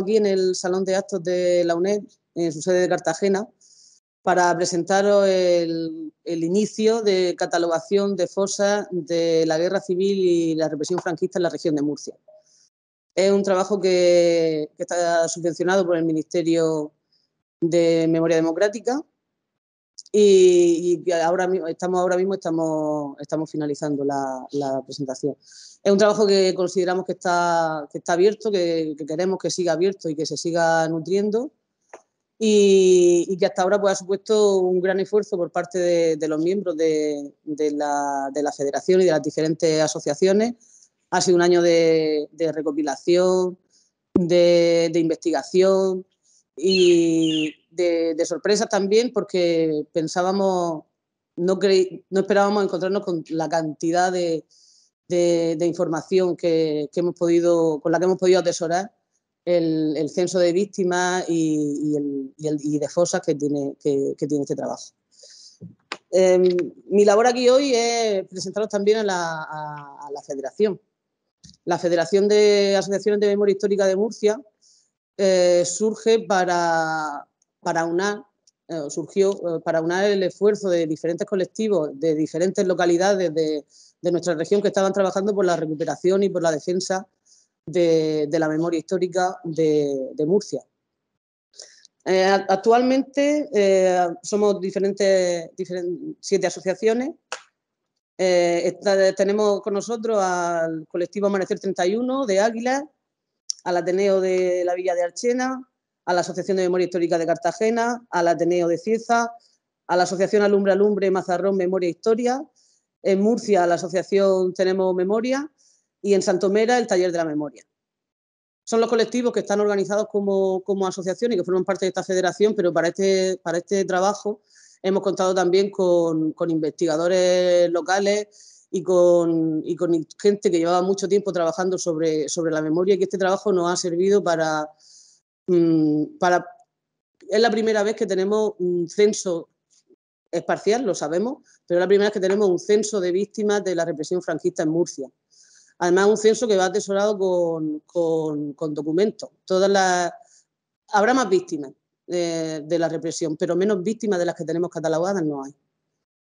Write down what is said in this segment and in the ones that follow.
aquí en el Salón de Actos de la UNED, en su sede de Cartagena, para presentaros el, inicio de catalogación de fosas de la guerra civil y la represión franquista en la región de Murcia. Es un trabajo que está subvencionado por el Ministerio de Memoria Democrática y, ahora mismo estamos ahora mismo estamos, estamos finalizando la, presentación. Es un trabajo que consideramos que está, está abierto, que, queremos que siga abierto y que se siga nutriendo y, que hasta ahora pues, ha supuesto un gran esfuerzo por parte de, los miembros la, de, la, federación y de las diferentes asociaciones. Ha sido un año de, recopilación, de investigación, y, de, sorpresa también porque pensábamos, no, no esperábamos encontrarnos con la cantidad de, información que, hemos podido, con la que hemos podido atesorar el, censo de víctimas y, el, de fosas que tiene, que, tiene este trabajo. Em, mi labor aquí hoy es presentaros también a la, Federación. La Federación de Asociaciones de Memoria Histórica de Murcia eh, surge para, para una eh, surgió eh, para unar el esfuerzo de diferentes colectivos de diferentes localidades de, de, nuestra región que estaban trabajando por la recuperación y por la defensa de, de la memoria histórica de, Murcia. Eh, actualmente somos diferentes, siete asociaciones. tenemos con nosotros al colectivo Amanecer 31 de Águila, al Ateneo de la Villa de Archena, a la Asociación de Memoria Histórica de Cartagena, al Ateneo de Cieza, a la Asociación Alumbra Alumbre Mazarrón Memoria e Historia, en Murcia a la Asociación Tenemos Memoria y en Santomera el Taller de la Memoria. Son los colectivos que están organizados como, como asociación y que forman parte de esta federación, pero para este, para este trabajo hemos contado también con, investigadores locales y con, con gente que llevaba mucho tiempo trabajando sobre, sobre la memoria y que este trabajo nos ha servido para, Mm, es la primera vez que tenemos un censo, es parcial, lo sabemos, pero es la primera vez que tenemos un censo de víctimas de la represión franquista en Murcia. Además, un censo que va atesorado con, documentos. Todas las, habrá más víctimas eh, de la represión, pero menos víctimas de las que tenemos catalogadas no hay.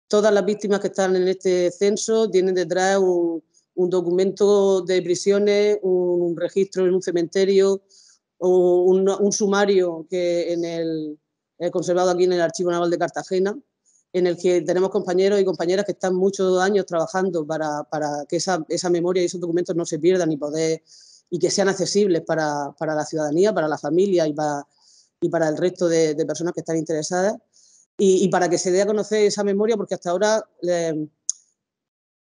Todas las víctimas que están en este censo tienen detrás un, documento de prisiones, un registro en un cementerio, un, sumario que en el, eh, conservado aquí en el Archivo Naval de Cartagena, en el que tenemos compañeros y compañeras que están muchos años trabajando para, que esa, memoria y esos documentos no se pierdan y poder y que sean accesibles para, la ciudadanía, para la familia y para, y para el resto de, personas que están interesadas y, para que se dé a conocer esa memoria, porque hasta ahora,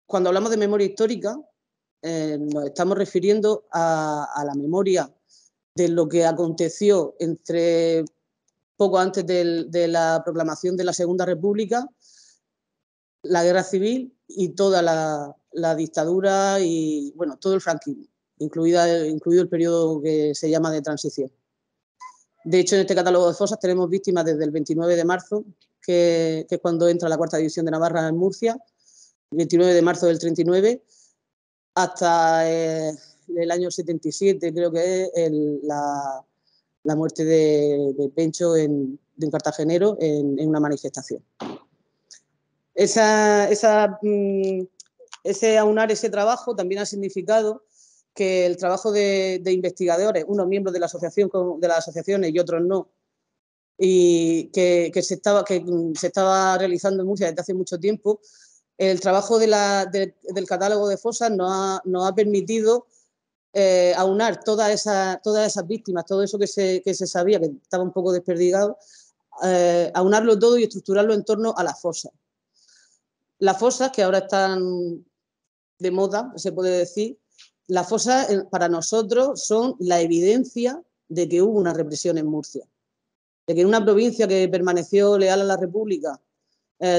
cuando hablamos de memoria histórica, eh, nos estamos refiriendo a, a la memoria de lo que aconteció entre poco antes de la proclamación de la Segunda República, la guerra civil y toda la, dictadura y bueno, todo el franquismo, incluida, incluido el periodo que se llama de transición. De hecho, en este catálogo de fosas tenemos víctimas desde el 29 de marzo, que, es cuando entra la Cuarta División de Navarra en Murcia, 29 de marzo del 39, hasta eh, el año 77, creo que es la, muerte de, Pencho en, de un cartagenero en, una manifestación. Esa, esa, mm, ese aunar ese trabajo también ha significado que el trabajo de, investigadores, unos miembros de la asociación de las asociaciones y otros no, y que, se estaba, que mm, se estaba realizando en Murcia desde hace mucho tiempo, el trabajo del catálogo de fosas nos ha, nos ha permitido eh, aunar todas esas, todas esas víctimas, todo eso que se, sabía, que estaba un poco desperdigado, eh, aunarlo todo y estructurarlo en torno a las fosas. Las fosas, que ahora están de moda, se puede decir, las fosas eh, para nosotros son la evidencia de que hubo una represión en Murcia, de que en una provincia que permaneció leal a la República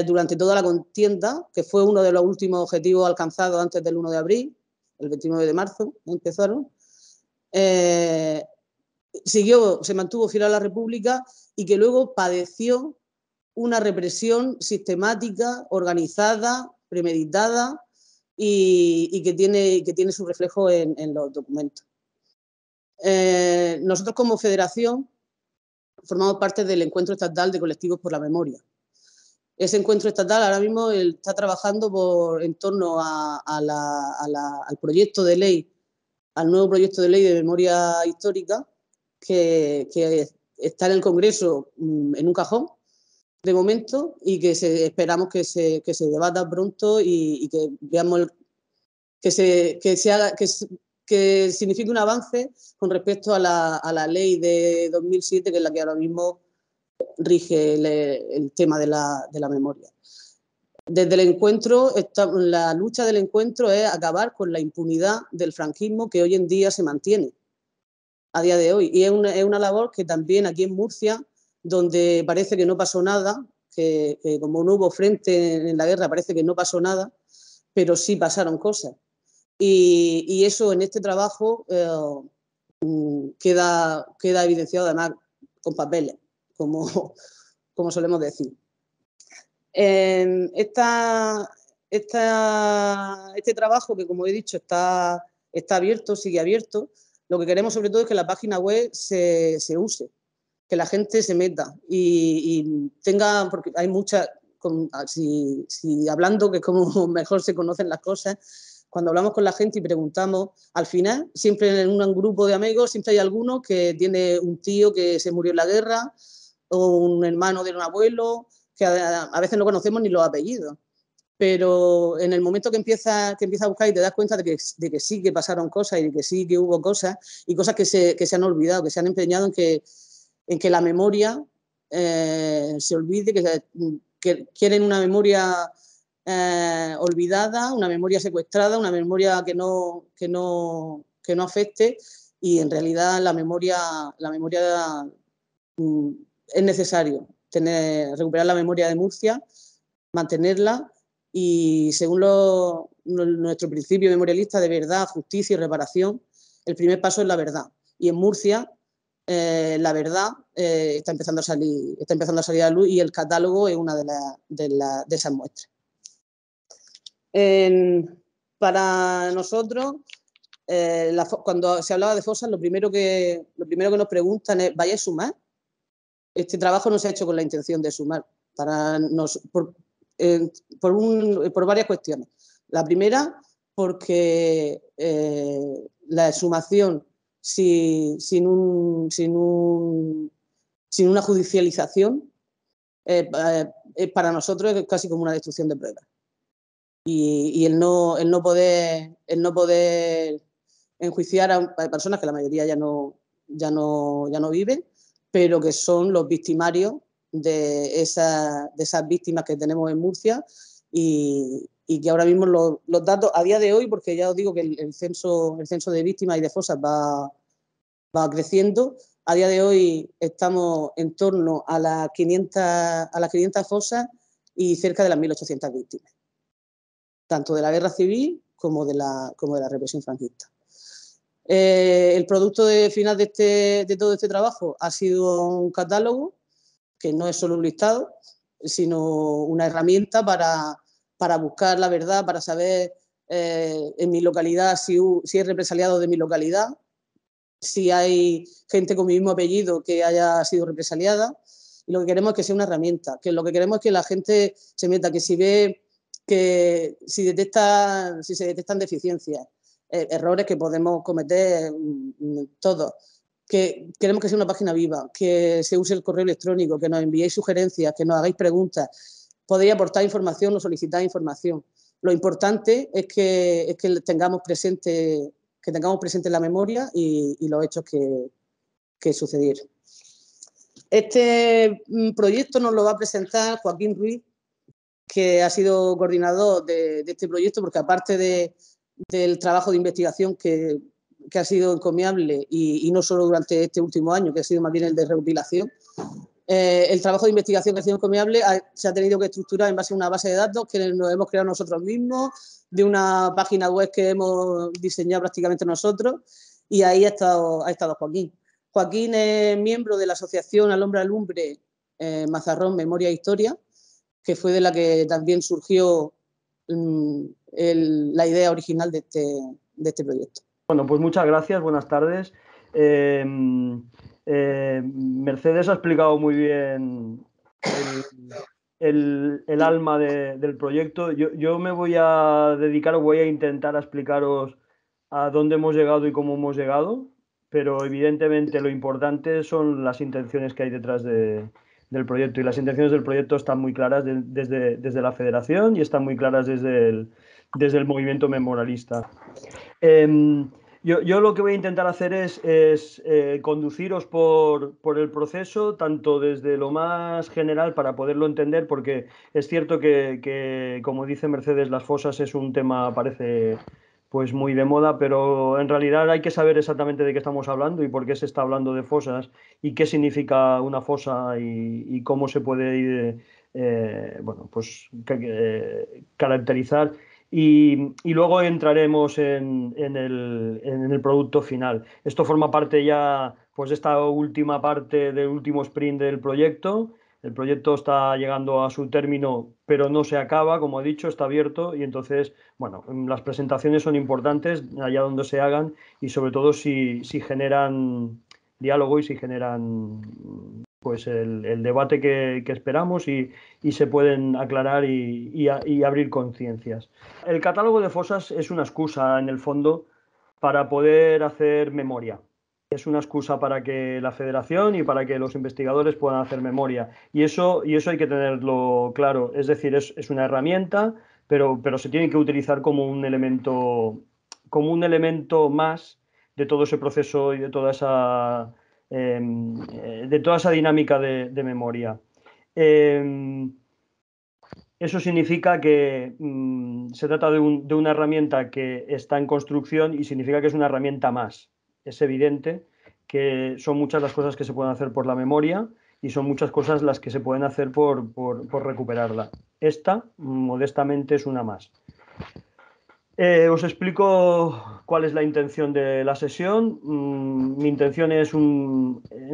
durante toda la contienda, que fue uno de los últimos objetivos alcanzados antes del 1 de abril, el 29 de marzo empezaron. Eh, siguió, se mantuvo fiel a la República y que luego padeció una represión sistemática, organizada, premeditada y, que, tiene, que tiene su reflejo en, los documentos. Eh, nosotros como federación formamos parte del encuentro estatal de colectivos por la memoria, ese encuentro estatal ahora mismo está trabajando por, en torno al proyecto de ley, al nuevo proyecto de ley de memoria histórica, que, está en el Congreso mm, en un cajón de momento y que se, esperamos que se, debata pronto y, que veamos que se, se haga, que, que signifique un avance con respecto a la ley de 2007, que es la que ahora mismo rige el, tema de la, memoria. Desde el encuentro, la lucha del encuentro es acabar con la impunidad del franquismo que hoy en día se mantiene, a día de hoy. Y es una, labor que también aquí en Murcia, donde parece que no pasó nada, que, como no hubo frente en la guerra, parece que no pasó nada, pero sí pasaron cosas. Y, eso en este trabajo eh, mm, queda, queda evidenciado además con papeles como, como solemos decir. Em, este trabajo que, como he dicho, está, está abierto, sigue abierto, lo que queremos sobre todo es que la página web se, se use, que la gente se meta y, tenga, porque hay muchas, ah, si, si, hablando, que es como mejor se conocen las cosas, cuando hablamos con la gente y preguntamos, al final, siempre en un grupo de amigos, siempre hay alguno que tiene un tío que se murió en la guerra, o un hermano de un abuelo, que a, veces no conocemos ni los apellidos. Pero en el momento que empieza que empieza a buscar y te das cuenta de que, de que, sí que pasaron cosas y de que sí que hubo cosas y cosas que se, han olvidado, que se han empeñado en que, en que la memoria eh, se olvide, que, quieren una memoria eh, olvidada, una memoria secuestrada, una memoria que no, que no, no afecte y en realidad la memoria, la memoria mm, es necesario tener, recuperar la memoria de Murcia, mantenerla y según nuestro principio memorialista de verdad, justicia y reparación, el primer paso es la verdad. Y en Murcia eh, la verdad eh, está, empezando a salir, está empezando a salir a luz y el catálogo es una de, esas muestras. para nosotros, eh, cuando se hablaba de fosas, lo primero, que, nos preguntan es, ¿vaya a sumar? este trabajo no se ha hecho con la intención de sumar, eh, por, varias cuestiones. La primera, porque eh, la sumación, sin, una judicialización eh, para nosotros es casi como una destrucción de pruebas. Y, el, no, poder, enjuiciar a, personas que la mayoría ya no viven pero que son los victimarios de, esas víctimas que tenemos en Murcia y, que ahora mismo los, datos, a día de hoy, porque ya os digo que el, censo, el censo de víctimas y de fosas va, creciendo, a día de hoy estamos en torno a las 500, a las 500 fosas y cerca de las 1.800 víctimas, tanto de la guerra civil como de la, como de la represión franquista. Eh, el producto final este, de, todo este trabajo ha sido un catálogo, que no es solo un listado, sino una herramienta para, buscar la verdad, para saber eh, en mi localidad si, si represaliado de mi localidad, si hay gente con mi mismo apellido que haya sido represaliada. Y lo que queremos es que sea una herramienta, que lo que queremos es que la gente se meta, que si ve que si detecta, si se detectan deficiencias, eh, errores que podemos cometer mm, mm, todos. Que queremos que sea una página viva, que se use el correo electrónico, que nos enviéis sugerencias, que nos hagáis preguntas, podéis aportar información o solicitar información. Lo importante es que, tengamos presente que tengamos presente la memoria y, los hechos que, sucedieron. Este mm, proyecto nos lo va a presentar Joaquín Ruiz, que ha sido coordinador de este proyecto, porque aparte de, del trabajo de investigación que, que ha sido encomiable y, no solo durante este último año, que ha sido más bien el de recopilación. Eh, el trabajo de investigación que ha sido encomiable se ha tenido que estructurar en base a una base de datos que nos hemos creado nosotros mismos, de una página web que hemos diseñado prácticamente nosotros, y ahí ha estado, ha estado Joaquín. Joaquín es miembro de la Asociación Alombra Lumbre eh, Mazarrón Memoria e Historia, que fue de la que también surgió Mm, la idea original este, de este, proyecto. Bueno, pues muchas gracias, buenas tardes. Eh, eh, Mercedes ha explicado muy bien el, alma del proyecto. Yo, me voy a dedicar o voy a intentar explicaros a dónde hemos llegado y cómo hemos llegado, pero evidentemente lo importante son las intenciones que hay detrás de, del proyecto. Y las intenciones del proyecto están muy claras desde, desde la federación y están muy claras desde el, desde el movimiento memorialista. Em, yo, lo que voy a intentar hacer es, es eh, conduciros por, el proceso, tanto desde lo más general para poderlo entender, porque es cierto que, que como dice Mercedes, las fosas es un tema, parece pues muy de moda, pero en realidad hay que saber exactamente de qué estamos hablando y por qué se está hablando de fosas y qué significa una fosa y, cómo se puede eh, bueno, pues, eh, caracterizar. Y, luego entraremos en, el, en, el, producto final. Esto forma parte ya pues, de esta última parte del último sprint del proyecto el proyecto está llegando a su término, pero no se acaba, como he dicho, está abierto y entonces, bueno, mm, las presentaciones son importantes allá donde se hagan y sobre todo si, generan diálogo y si generan pues el, debate que, esperamos y, se pueden aclarar y abrir conciencias. El catálogo de fosas es una excusa, en el fondo, para poder hacer memoria es una excusa para que la federación y para que los investigadores puedan hacer memoria. Y eso, y eso hay que tenerlo claro. Es decir, es, una herramienta, pero, pero se tiene que utilizar como un elemento, como un elemento más de todo ese proceso y de toda esa, em, eh, de toda esa dinámica de, memoria. Em, eso significa que mm, se trata de una herramienta que está en construcción y significa que es una herramienta más es evidente que son muchas las cosas que se pueden hacer por la memoria y son muchas cosas las que se pueden hacer por, recuperarla. Esta, modestamente, es una más. Eh, os explico cuál es la intención de la sesión. Mm, mi intención es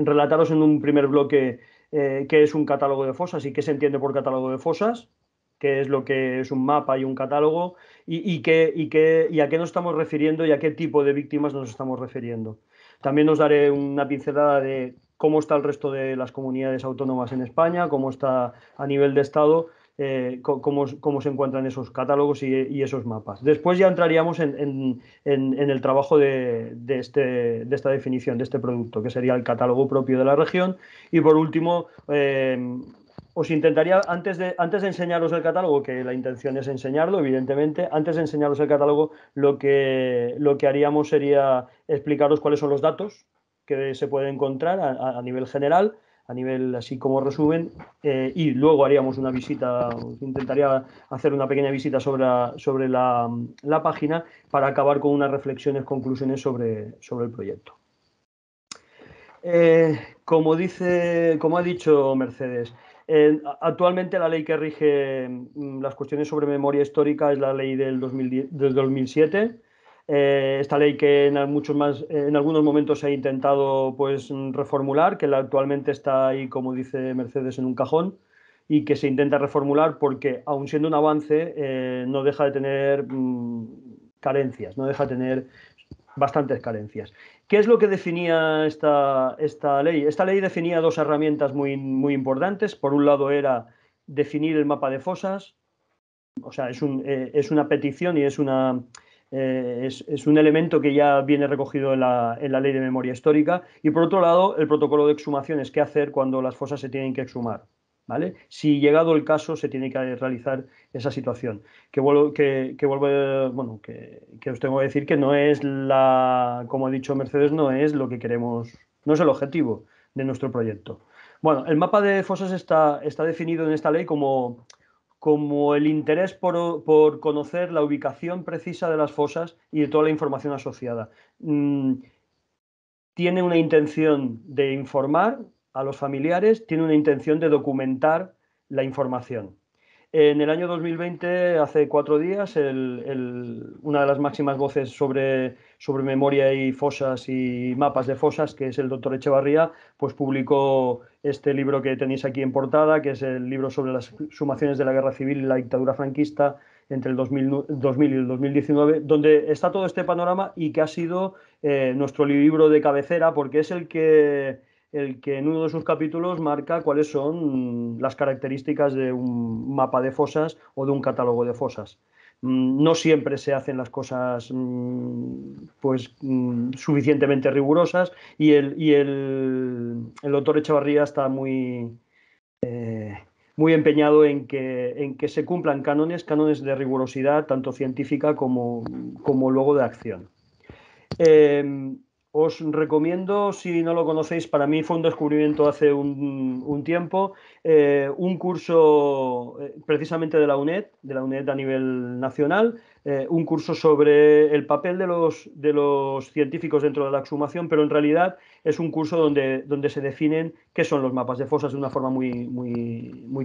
relataros en un primer bloque eh, qué es un catálogo de fosas y qué se entiende por catálogo de fosas, qué es lo que es un mapa y un catálogo, y, a qué nos estamos refiriendo y a qué tipo de víctimas nos estamos refiriendo. También os daré una pincelada de cómo está el resto de las comunidades autónomas en España, cómo está a nivel de Estado, eh, cómo, se encuentran esos catálogos y, esos mapas. Después ya entraríamos en, el trabajo este, de, esta definición, de este producto, que sería el catálogo propio de la región. Y por último, eh, os intentaría, antes de, antes de enseñaros el catálogo, que la intención es enseñarlo, evidentemente, antes de enseñaros el catálogo, lo que, lo que haríamos sería explicaros cuáles son los datos que se pueden encontrar a, nivel general, a nivel así como resumen, eh, y luego haríamos una visita, intentaría hacer una pequeña visita sobre, la, sobre la, página para acabar con unas reflexiones, conclusiones sobre, sobre el proyecto. Eh, como dice, como ha dicho Mercedes, eh, actualmente la ley que rige mm, las cuestiones sobre memoria histórica es la ley del, 2007. Eh, esta ley que en, muchos más, eh, en algunos momentos se ha intentado pues, reformular, que actualmente está ahí, como dice Mercedes, en un cajón y que se intenta reformular porque, aun siendo un avance, no deja de tener mm, carencias, no deja de tener bastantes carencias. ¿Qué es lo que definía esta, ley? Esta ley definía dos herramientas muy, muy importantes. Por un lado era definir el mapa de fosas, o sea, es, eh, una petición y eh, es, es, un elemento que ya viene recogido en la, en la, ley de memoria histórica. Y por otro lado, el protocolo de exhumaciones, qué hacer cuando las fosas se tienen que exhumar. Si llegado el caso se tiene que realizar esa situación. Que vuelvo, que, vuelvo, bueno, que, os tengo que decir que no es la, como ha dicho Mercedes, no es lo que queremos, no es el objetivo de nuestro proyecto. Bueno, el mapa de fosas está, está definido en esta ley como, como el interés por, conocer la ubicación precisa de las fosas y de toda la información asociada. Mm, tiene una intención de informar a los familiares tiene una intención de documentar la información. En el año 2020, hace cuatro días, una de las máximas voces sobre, sobre, memoria y fosas y mapas de fosas, que es el doctor Echevarría, pues publicó este libro que tenéis aquí en portada, que es el libro sobre las sumaciones de la guerra civil y la dictadura franquista entre el 2000, y el 2019, donde está todo este panorama y que ha sido eh, nuestro libro de cabecera, porque es el que el que en uno de sus capítulos marca cuáles son mm, las características de un mapa de fosas o de un catálogo de fosas. Mm, no siempre se hacen las cosas mm, pues, suficientemente rigurosas y el, y el, doctor Echevarría está muy, eh, muy empeñado en que, en que se cumplan cánones, cánones de rigurosidad, tanto científica como, luego de acción. Em, os recomiendo, si no lo conocéis, para mí fue un descubrimiento hace un, tiempo, eh, un curso eh, precisamente de la UNED, de la UNED a nivel nacional, eh, un curso sobre el papel de los científicos dentro de la exhumación, pero en realidad es un curso donde, se definen qué son los mapas de fosas de una forma muy,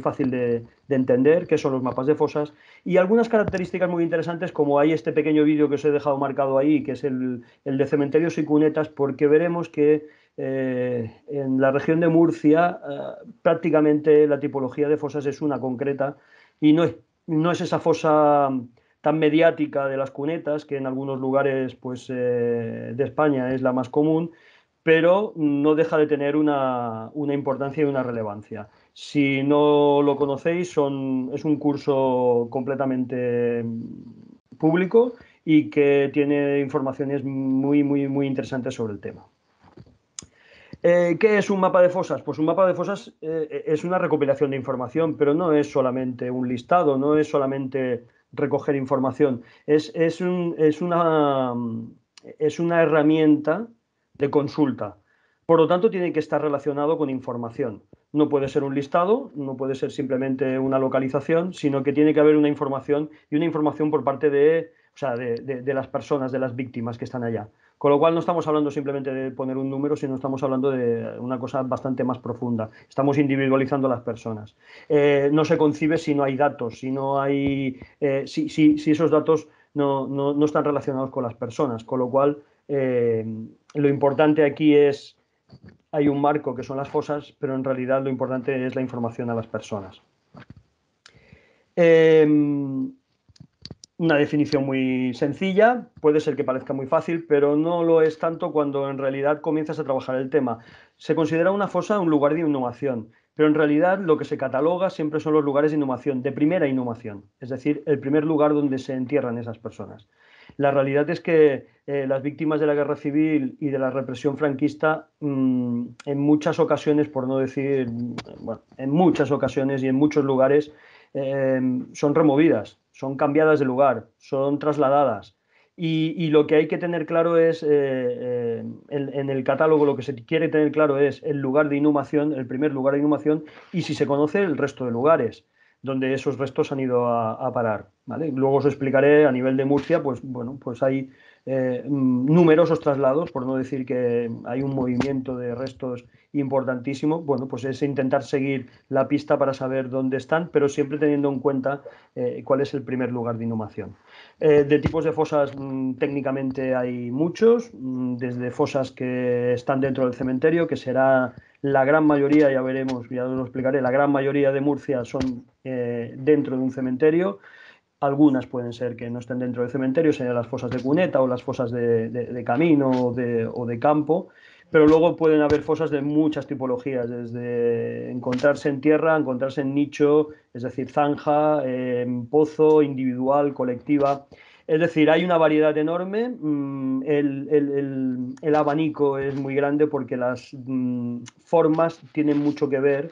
fácil de, entender, qué son los mapas de fosas y algunas características muy interesantes como hay este pequeño vídeo que os he dejado marcado ahí, que es el, de cementerios y cunetas, porque veremos que eh, en la región de Murcia eh, prácticamente la tipología de fosas es una concreta y no es, esa fosa tan mediática de las cunetas, que en algunos lugares pues, eh, de España es la más común, pero no deja de tener una, importancia y una relevancia. Si no lo conocéis, es un curso completamente público y que tiene informaciones muy, muy, muy interesantes sobre el tema. Eh, ¿Qué es un mapa de fosas? Pues un mapa de fosas eh, es una recopilación de información, pero no es solamente un listado, no es solamente recoger información, es, una, es una herramienta de consulta. Por lo tanto, tiene que estar relacionado con información. No puede ser un listado, no puede ser simplemente una localización, sino que tiene que haber una información y una información por parte de, o sea, de, las personas, de las víctimas que están allá. Con lo cual no estamos hablando simplemente de poner un número, sino estamos hablando de una cosa bastante más profunda. Estamos individualizando a las personas. Eh, no se concibe si no hay datos, si no hay, eh, si, si, esos datos no, están relacionados con las personas. Con lo cual eh, lo importante aquí es, hay un marco que son las fosas, pero en realidad lo importante es la información a las personas. Em, una definición muy sencilla, puede ser que parezca muy fácil, pero no lo es tanto cuando en realidad comienzas a trabajar el tema. Se considera una fosa un lugar de inhumación, pero en realidad lo que se cataloga siempre son los lugares de inhumación, de primera inhumación, es decir, el primer lugar donde se entierran esas personas. La realidad es que eh, las víctimas de la guerra civil y de la represión franquista mm, en muchas ocasiones, por no decir, mm, en muchas ocasiones y en muchos lugares em, son removidas, son cambiadas de lugar, son trasladadas. Y, lo que hay que tener claro es, eh, eh, en, en, el catálogo lo que se quiere tener claro es el lugar de inhumación, el primer lugar de inhumación y si se conoce el resto de lugares donde esos restos han ido a, parar. Luego os explicaré a nivel de Murcia, pues bueno, pues hay eh, numerosos traslados, por no decir que hay un movimiento de restos importantísimo. Bueno, pues es intentar seguir la pista para saber dónde están, pero siempre teniendo en cuenta eh, cuál es el primer lugar de inhumación. Eh, de tipos de fosas mm, técnicamente hay muchos, mm, desde fosas que están dentro del cementerio, que será la gran mayoría, ya veremos, ya os lo explicaré, la gran mayoría de Murcia son eh, dentro de un cementerio. Algunas pueden ser que no estén dentro del cementerio, sean las fosas de cuneta o las fosas de, camino o de, campo pero luego pueden haber fosas de muchas tipologías, desde encontrarse en tierra, encontrarse en nicho, es decir, zanja, eh, pozo, individual, colectiva. Es decir, hay una variedad enorme, mm, el, abanico es muy grande porque las mm, formas tienen mucho que ver,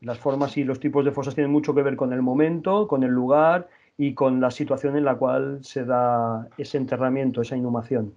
las formas y los tipos de fosas tienen mucho que ver con el momento, con el lugar y con la situación en la cual se da ese enterramiento, esa inhumación.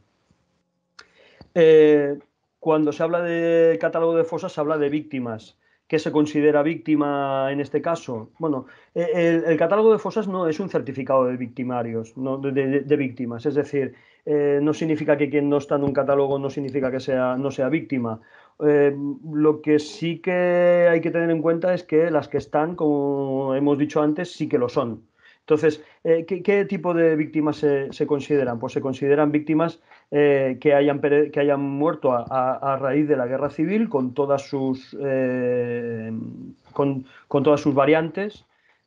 Eh, cuando se habla de catálogo de fosas, se habla de víctimas que se considera víctima en este caso? Bueno, eh, el, catálogo de fosas no es un certificado de victimarios, no, de, víctimas, es decir, eh, no significa que quien no está en un catálogo no significa que sea, no sea víctima. Eh, lo que sí que hay que tener en cuenta es que las que están, como hemos dicho antes, sí que lo son. Entonces, eh, ¿qué, tipo de víctimas se, consideran? Pues se consideran víctimas eh, que, hayan que hayan muerto a, raíz de la guerra civil con todas sus, eh, con, todas sus variantes,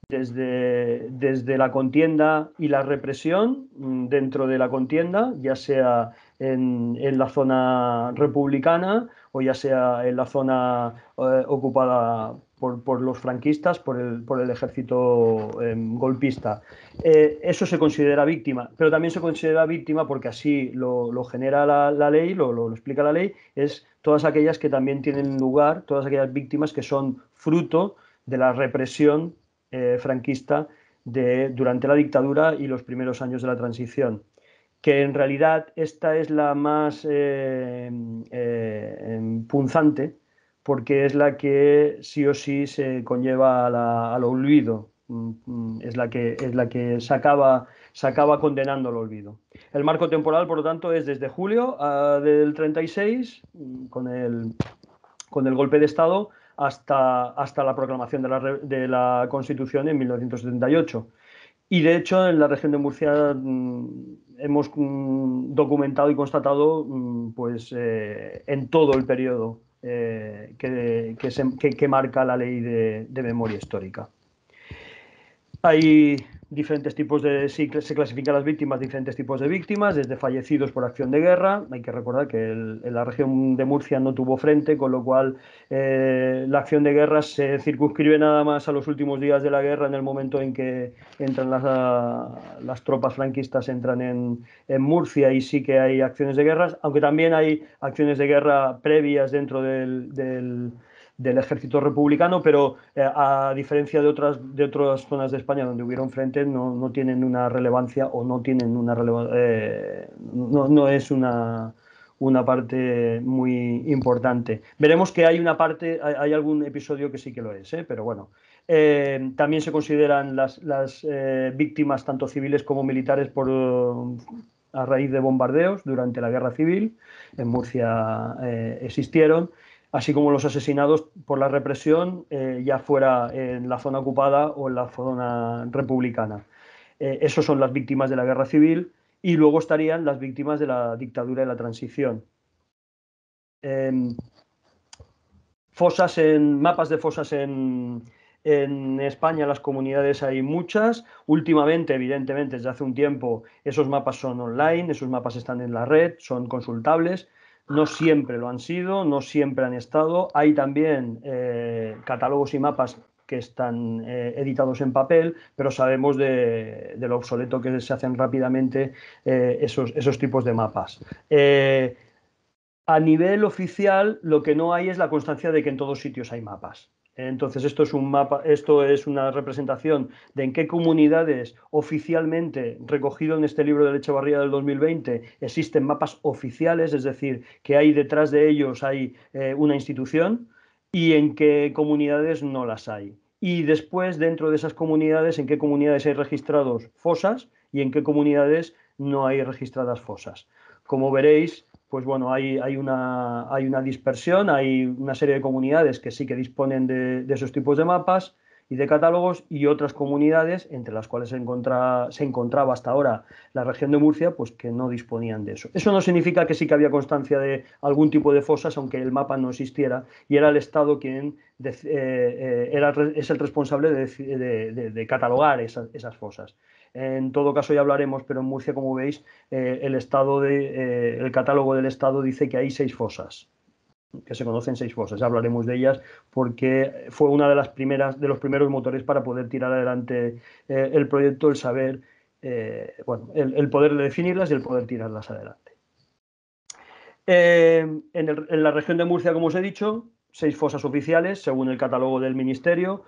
desde, desde, la contienda y la represión mm, dentro de la contienda, ya sea en, la zona republicana o ya sea en la zona ocupada por, los franquistas, por el, ejército em, golpista. Eh, eso se considera víctima, pero también se considera víctima porque así lo, genera la, ley, lo, explica la ley, es todas aquellas que también tienen lugar, todas aquellas víctimas que son fruto de la represión eh, franquista de, durante la dictadura y los primeros años de la transición que en realidad esta es la más eh, em, em, punzante porque es la que sí o sí se conlleva al olvido, mm, mm, es la que, es la que se, acaba, condenando al olvido. El marco temporal, por lo tanto, es desde julio ah, del 36, mm, con el, con el golpe de Estado, hasta, hasta la proclamación de la, de la Constitución en 1978. Y de hecho, en la región de Murcia hemos documentado y constatado pues, eh, en todo el periodo eh, que, marca la ley de, de memoria histórica. Hay diferentes tipos de se clasifican las víctimas diferentes tipos de víctimas desde fallecidos por acción de guerra hay que recordar que la región de Murcia no tuvo frente con lo cual eh, la acción de guerra se circunscribe nada más a los últimos días de la guerra en el momento en que entran las, tropas franquistas entran en, Murcia y sí que hay acciones de guerra aunque también hay acciones de guerra previas dentro del del ejército republicano, pero eh, a diferencia de otras, de otras zonas de España donde hubieron frentes, no, no tienen una relevancia o no tienen una relevancia, eh, no, no, es una, una parte muy importante. Veremos que hay una parte, hay, algún episodio que sí que lo es, eh, pero bueno. también se consideran las, las víctimas, tanto civiles como militares, por, a raíz de bombardeos durante la guerra civil. En Murcia existieron así como los asesinados por la represión, eh, ya fuera en la zona ocupada o en la zona republicana. Esas eh, esos son las víctimas de la guerra civil y luego estarían las víctimas de la dictadura y la transición. Em, fosas en mapas de fosas en, en España las comunidades hay muchas. Últimamente, evidentemente, desde hace un tiempo, esos mapas son online, esos mapas están en la red, son consultables no siempre lo han sido, no siempre han estado. Hay también eh, catálogos y mapas que están eh, editados en papel, pero sabemos de, lo obsoleto que se hacen rápidamente eh, esos, esos, tipos de mapas. a nivel oficial, lo que no hay es la constancia de que en todos sitios hay mapas. Entonces, esto es un mapa, esto es una representación de en qué comunidades oficialmente, recogido en este libro de Echevarría del 2020, existen mapas oficiales, es decir, que hay detrás de ellos hay eh, una institución y en qué comunidades no las hay. Y después, dentro de esas comunidades, en qué comunidades hay registrados fosas y en qué comunidades no hay registradas fosas. Como veréis, pues bueno, hay, hay, una, hay una dispersión, hay una serie de comunidades que sí que disponen de, esos tipos de mapas y de catálogos y otras comunidades, entre las cuales se, se encontraba hasta ahora la región de Murcia, pues que no disponían de eso. Eso no significa que sí que había constancia de algún tipo de fosas, aunque el mapa no existiera, y era el Estado quien eh, eh, es el responsable de, catalogar esas, esas fosas. En todo caso ya hablaremos, pero en Murcia, como veis, eh, el, estado de, eh, el catálogo del Estado dice que hay seis fosas que se conocen seis fosas, hablaremos de ellas porque fue una de las primeras de los primeros motores para poder tirar adelante eh, el proyecto, el saber, bueno, el, poder definirlas y el poder tirarlas adelante. en, la región de Murcia, como os he dicho, seis fosas oficiales, según el catálogo del Ministerio,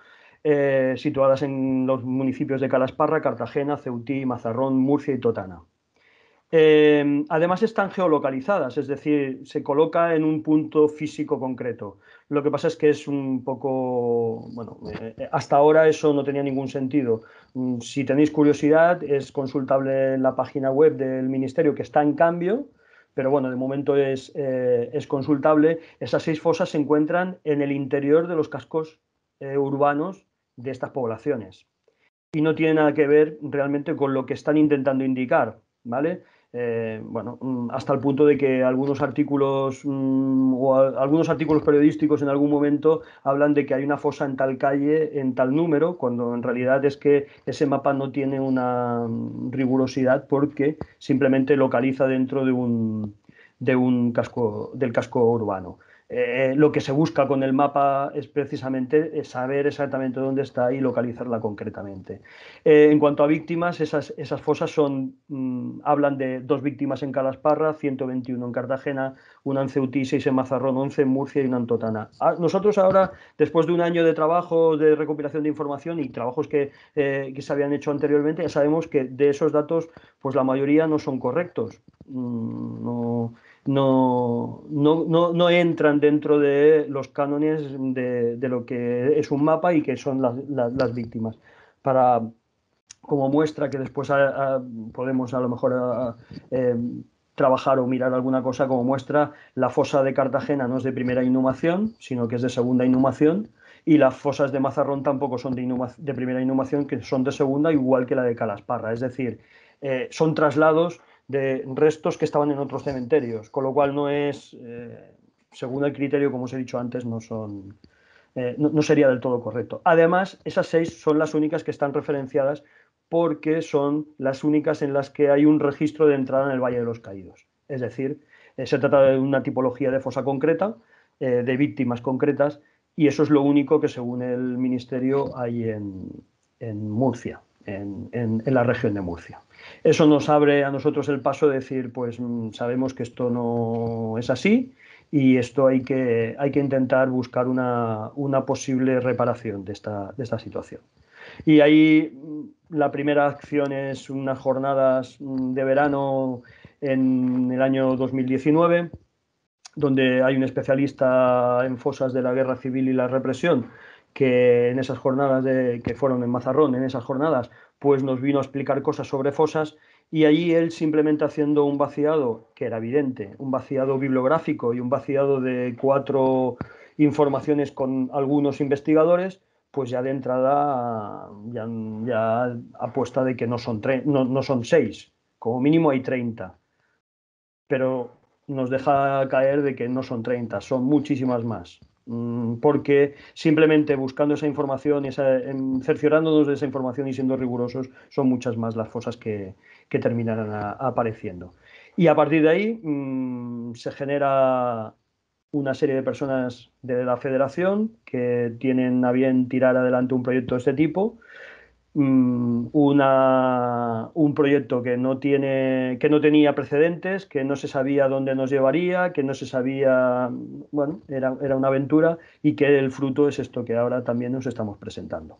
eh, situadas en los municipios de Calasparra, Cartagena, Ceutí, Mazarrón, Murcia y Totana. Eh, además están geolocalizadas, es decir, se coloca en un punto físico concreto. Lo que pasa es que es un poco, bueno, eh, hasta ahora eso no tenía ningún sentido. Mm, si tenéis curiosidad, es consultable en la página web del Ministerio que está en cambio, pero bueno, de momento es, es consultable. Esas seis fosas se encuentran en el interior de los cascos urbanos de estas poblaciones. Y no tiene nada que ver realmente con lo que están intentando indicar, ¿vale? Eh, bueno, mm, hasta el punto de que algunos artículos mm, o algunos artículos periodísticos en algún momento hablan de que hay una fosa en tal calle, en tal número, cuando en realidad es que ese mapa no tiene una mm, rigurosidad porque simplemente localiza dentro de un, de un casco, del casco urbano. Eh, lo que se busca con el mapa es precisamente eh, saber exactamente dónde está y localizarla concretamente. Eh, en cuanto a víctimas, esas, fosas son, mm, hablan de dos víctimas en Calasparra, 121 en Cartagena, una en Ceutí, 6 en Mazarrón, 11 en Murcia y una en Totana. Ah, nosotros ahora, después de un año de trabajo, de recopilación de información y trabajos que, se habían hecho anteriormente, ya sabemos que de esos datos, pues la mayoría no son correctos. Mm, no, no, no, entran dentro de los cánones de, lo que es un mapa y que son las, víctimas. Para, como muestra que después podemos a lo mejor em, trabajar o mirar alguna cosa como muestra, la fosa de Cartagena no es de primera inhumación, sino que es de segunda inhumación, y las fosas de Mazarrón tampoco son de, de primera inhumación, que son de segunda, igual que la de Calasparra. Es decir, eh, son traslados de restos que estaban en otros cementerios, con lo cual no es, eh, según el criterio, como os he dicho antes, no son... Eh, no, sería del todo correcto. Además, esas seis son las únicas que están referenciadas porque son las únicas en las que hay un registro de entrada en el Valle de los Caídos. Es decir, eh, se trata de una tipología de fosa concreta, de víctimas concretas, y eso es lo único que según el Ministerio hay en Murcia en, la región de Murcia. Eso nos abre a nosotros el paso de decir, pues mm, sabemos que esto no es así y esto hay que, hay que intentar buscar una, una posible reparación de esta, de esta situación. Y ahí mm, la primera acción es unas jornadas mm, de verano en el año 2019, donde hay un especialista en fosas de la guerra civil y la represión que en esas jornadas que fueron en Mazarrón, en esas jornadas, pues nos vino a explicar cosas sobre fosas y allí él simplemente haciendo un vaciado, que era evidente, un vaciado bibliográfico y un vaciado de cuatro informaciones con algunos investigadores, pues ya de entrada ya, apuesta de que no son, no, no son seis, como mínimo hay 30. Pero nos deja caer de que no son 30, son muchísimas más. Mm, porque simplemente buscando esa información y cerciorándonos de esa información y siendo rigurosos son muchas más las fosas que, terminarán apareciendo. Y a partir de ahí mm, se genera una serie de personas de la federación que tienen a bien tirar adelante un proyecto de este tipo Mm, una, un proyecto que no, tiene, que no tenía precedentes, que no se sabía dónde nos llevaría, que no se sabía, bueno, era, era una aventura y que el fruto es esto que ahora también nos estamos presentando.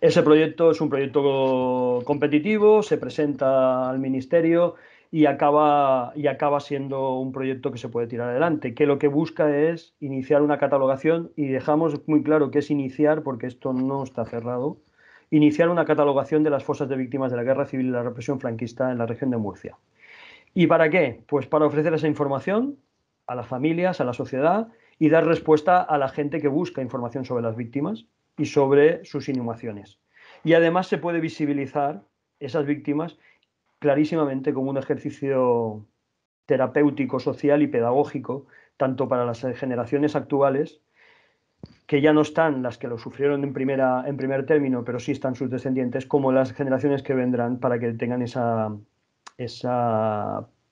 Ese proyecto es un proyecto competitivo, se presenta al ministerio y acaba, y acaba siendo un proyecto que se puede tirar adelante, que lo que busca es iniciar una catalogación y dejamos muy claro que es iniciar porque esto no está cerrado iniciar una catalogación de las fosas de víctimas de la guerra civil y la represión franquista en la región de Murcia. ¿Y para qué? Pues para ofrecer esa información a las familias, a la sociedad y dar respuesta a la gente que busca información sobre las víctimas y sobre sus inhumaciones. Y además se puede visibilizar esas víctimas clarísimamente como un ejercicio terapéutico, social y pedagógico, tanto para las generaciones actuales que ya no están las que lo sufrieron en, primer término, pero sí están sus descendientes, como las generaciones que vendrán para que tengan esa,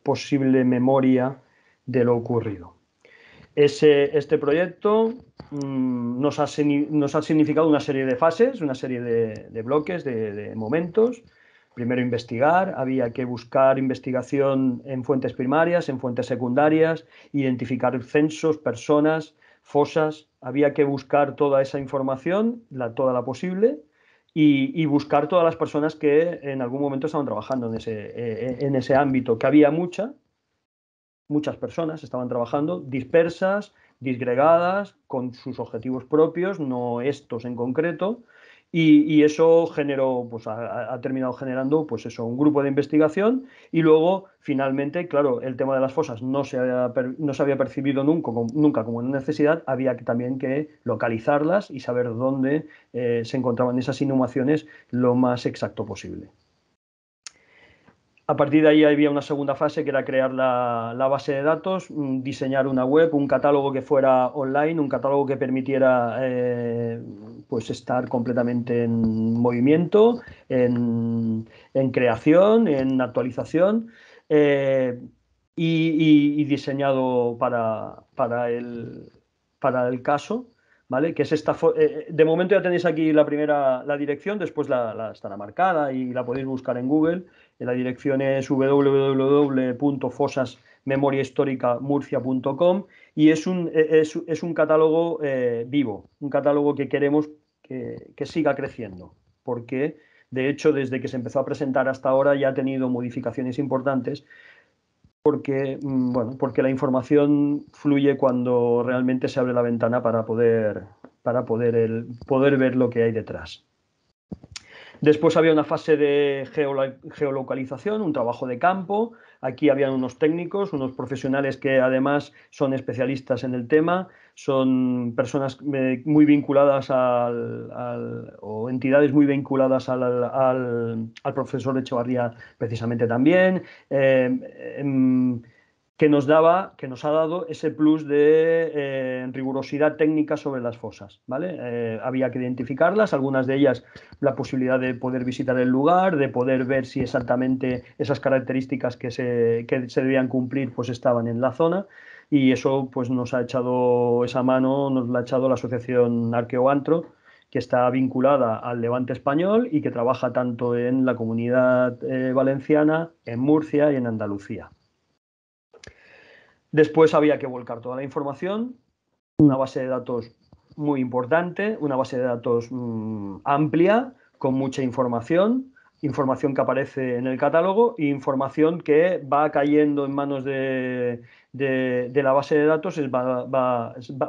posible memoria de lo ocurrido. este proyecto mm, nos, ha, significado una serie de fases, una serie de, bloques, de, de, momentos. Primero investigar, había que buscar investigación en fuentes primarias, en fuentes secundarias, identificar censos, personas, fosas, había que buscar toda esa información, toda la posible, y, buscar todas las personas que en algún momento estaban trabajando eh, eh, en ese, ámbito, que había mucha, muchas personas estaban trabajando dispersas, disgregadas, con sus objetivos propios, no estos en concreto, y, eso generó, pues ha, terminado generando, pues eso, un grupo de investigación y luego, finalmente, claro, el tema de las fosas no se había, no había percibido nunca, nunca como una necesidad, había que, también que localizarlas y saber dónde eh, se encontraban esas inhumaciones lo más exacto posible. A partir de ahí había una segunda fase que era crear la, base de datos, mm, diseñar una web, un catálogo que fuera online, un catálogo que permitiera eh, pues estar completamente en movimiento, en, creación, en actualización eh, y, diseñado para, para, el, caso. ¿Vale? Que es esta eh, de momento ya tenéis aquí la primera, la dirección, después la, la estará marcada y la podéis buscar en Google la dirección es www.fosasmemoriahistoricamurcia.com y es un, e, es, un catálogo eh, vivo, un catálogo que queremos que, que siga creciendo, porque de hecho desde que se empezó a presentar hasta ahora ya ha tenido modificaciones importantes porque, mm, bueno, porque la información fluye cuando realmente se abre la ventana para poder, para poder, el, poder ver lo que hay detrás. Después había una fase de geolocalización, un trabajo de campo. Aquí habían unos técnicos, unos profesionales que además son especialistas en el tema, son personas eh, muy vinculadas al, o entidades muy vinculadas al, profesor Echevarría precisamente también. Eh, em, que nos daba, que nos ha dado ese plus de eh, rigurosidad técnica sobre las fosas, ¿vale? Eh, había que identificarlas, algunas de ellas la posibilidad de poder visitar el lugar, de poder ver si exactamente esas características que se, que se debían cumplir pues estaban en la zona y eso pues nos ha echado esa mano, nos la ha echado la Asociación Arqueoantro, que está vinculada al Levante español y que trabaja tanto en la comunidad eh, valenciana, en Murcia y en Andalucía. Después había que volcar toda la información, una base de datos muy importante, una base de datos mm, amplia, con mucha información, información que aparece en el catálogo e información que va cayendo en manos de, la base de datos, va,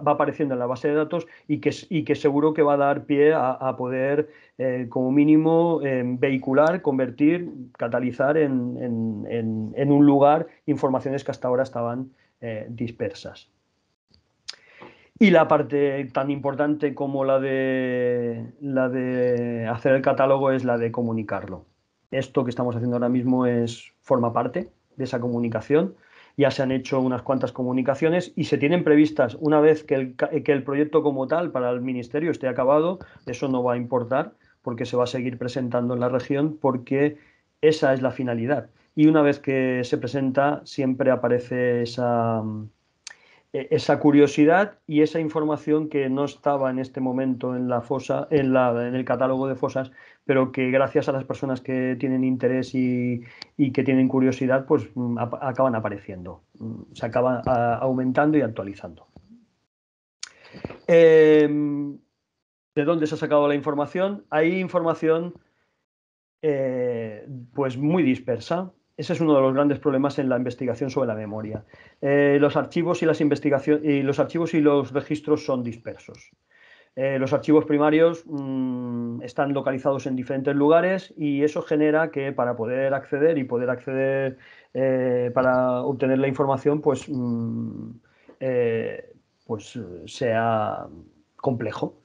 apareciendo en la base de datos y que, seguro que va a dar pie a, poder, eh, como mínimo, eh, vehicular, convertir, catalizar en, un lugar informaciones que hasta ahora estaban eh, dispersas. Y la parte tan importante como la de, la de hacer el catálogo es la de comunicarlo. Esto que estamos haciendo ahora mismo es, forma parte de esa comunicación. Ya se han hecho unas cuantas comunicaciones y se tienen previstas una vez que el, que el proyecto como tal para el Ministerio esté acabado. Eso no va a importar porque se va a seguir presentando en la región porque esa es la finalidad y una vez que se presenta siempre aparece esa, e, esa curiosidad y esa información que no estaba en este momento en la fosa, en, en el catálogo de fosas, pero que gracias a las personas que tienen interés y, que tienen curiosidad, pues mm, acaban apareciendo, mm, se acaba aumentando y actualizando. Em, ¿De dónde se ha sacado la información? Hay información eh, pues muy dispersa. Ese es uno de los grandes problemas en la investigación sobre la memoria. Eh, los, archivos y las y los archivos y los registros son dispersos. Eh, los archivos primarios mm, están localizados en diferentes lugares y eso genera que para poder acceder y poder acceder eh, para obtener la información, pues, mm, pues sea complejo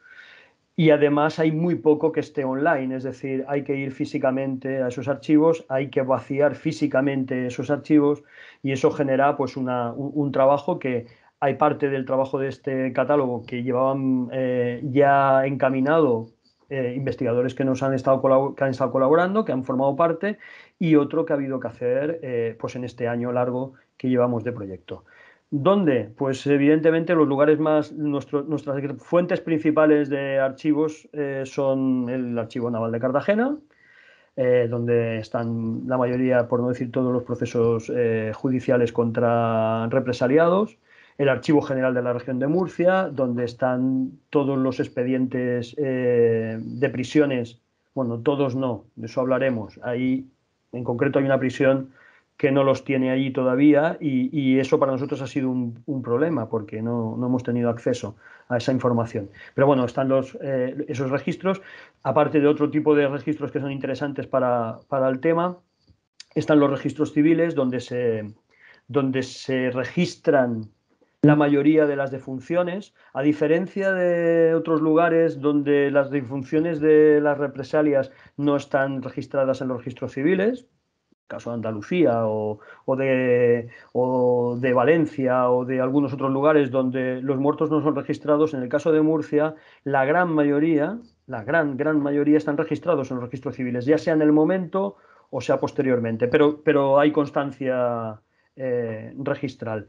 y además hay muy poco que esté online, es decir, hay que ir físicamente a esos archivos, hay que vaciar físicamente esos archivos y eso genera pues un, trabajo que hay parte del trabajo de este catálogo que llevaban eh, ya encaminado eh, investigadores que nos han estado, han estado colaborando, que han formado parte y otro que ha habido que hacer eh, pues en este año largo que llevamos de proyecto. ¿Dónde? Pues evidentemente los lugares más, nuestras fuentes principales de archivos eh, son el Archivo Naval de Cartagena, eh, donde están la mayoría, por no decir todos los procesos eh, judiciales contra represaliados, el Archivo General de la Región de Murcia, donde están todos los expedientes de prisiones, bueno, todos no, de eso hablaremos. Ahí en concreto hay una prisión que no los tiene allí todavía y, eso para nosotros ha sido un, problema porque no, hemos tenido acceso a esa información. Pero bueno, están los, eh, esos registros, aparte de otro tipo de registros que son interesantes para, el tema, están los registros civiles donde se, donde se registran la mayoría de las defunciones, a diferencia de otros lugares donde las defunciones de las represalias no están registradas en los registros civiles, caso de Andalucía o, de, Valencia o de algunos otros lugares donde los muertos no son registrados, en el caso de Murcia, la gran mayoría, la gran, gran mayoría están registrados en los registros civiles, ya sea en el momento o sea posteriormente, pero, pero hay constancia eh, registral.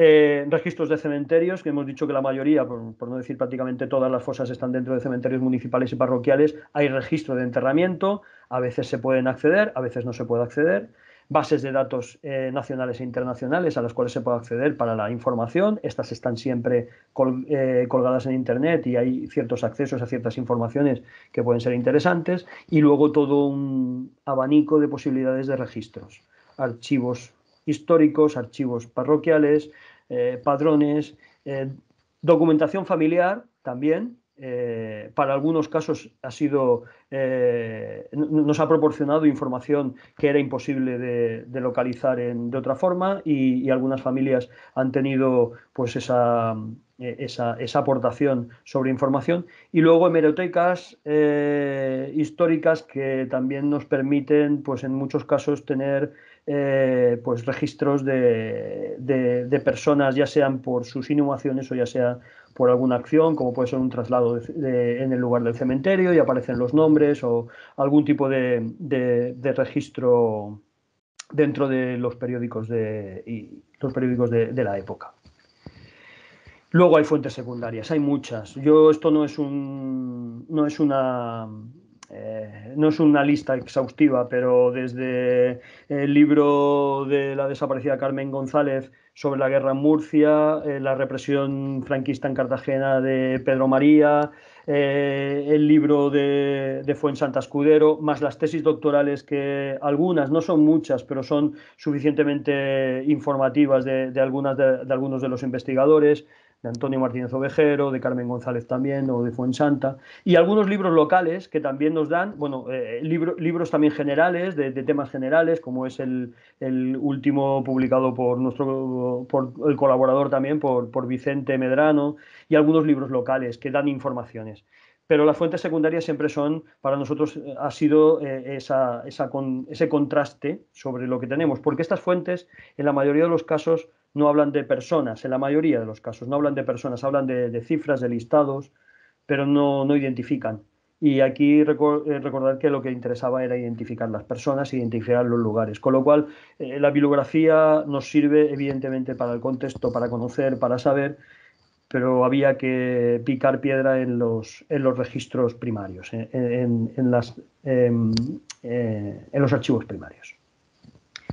Eh, registros de cementerios, que hemos dicho que la mayoría, por, no decir prácticamente todas las fosas, están dentro de cementerios municipales y parroquiales. Hay registro de enterramiento, a veces se pueden acceder, a veces no se puede acceder. Bases de datos eh, nacionales e internacionales a las cuales se puede acceder para la información. Estas están siempre eh, colgadas en Internet y hay ciertos accesos a ciertas informaciones que pueden ser interesantes. Y luego todo un abanico de posibilidades de registros. Archivos históricos, archivos parroquiales, eh, padrones, eh, documentación familiar también. Eh, para algunos casos ha sido, nos ha proporcionado información que era imposible de, localizar de otra forma y, algunas familias han tenido pues esa, esa aportación sobre información y luego hemerotecas históricas que también nos permiten pues en muchos casos tener eh, pues registros de, personas, ya sean por sus inhumaciones o ya sea por alguna acción, como puede ser un traslado en el lugar del cementerio y aparecen los nombres o algún tipo de, registro dentro de los periódicos de, y los periódicos de la época. Luego hay fuentes secundarias, hay muchas. Yo esto no es un no es una eh, no es una lista exhaustiva, pero desde el libro de la desaparecida Carmen González sobre la guerra en Murcia, eh, la represión franquista en Cartagena de Pedro María, eh, el libro de, de Fuensanta Escudero, más las tesis doctorales que algunas, no son muchas, pero son suficientemente informativas de, algunas de algunos de los investigadores de Antonio Martínez Ovejero, de Carmen González también, o de Fuensanta, y algunos libros locales que también nos dan, bueno, eh, libros también generales, de, temas generales, como es el, el, último publicado por nuestro, por el colaborador también, por, por Vicente Medrano, y algunos libros locales que dan informaciones pero las fuentes secundarias siempre son, para nosotros eh, ha sido eh, esa, esa con, ese contraste sobre lo que tenemos, porque estas fuentes en la mayoría de los casos no hablan de personas, en la mayoría de los casos, no hablan de personas, hablan de, cifras, de listados, pero no, identifican. Y aquí eh, recordar que lo que interesaba era identificar las personas, identificar los lugares. Con lo cual, eh, la bibliografía nos sirve evidentemente para el contexto, para conocer, para saber, pero había que picar piedra en los, en los registros primarios, en, las, em, eh, en los archivos primarios.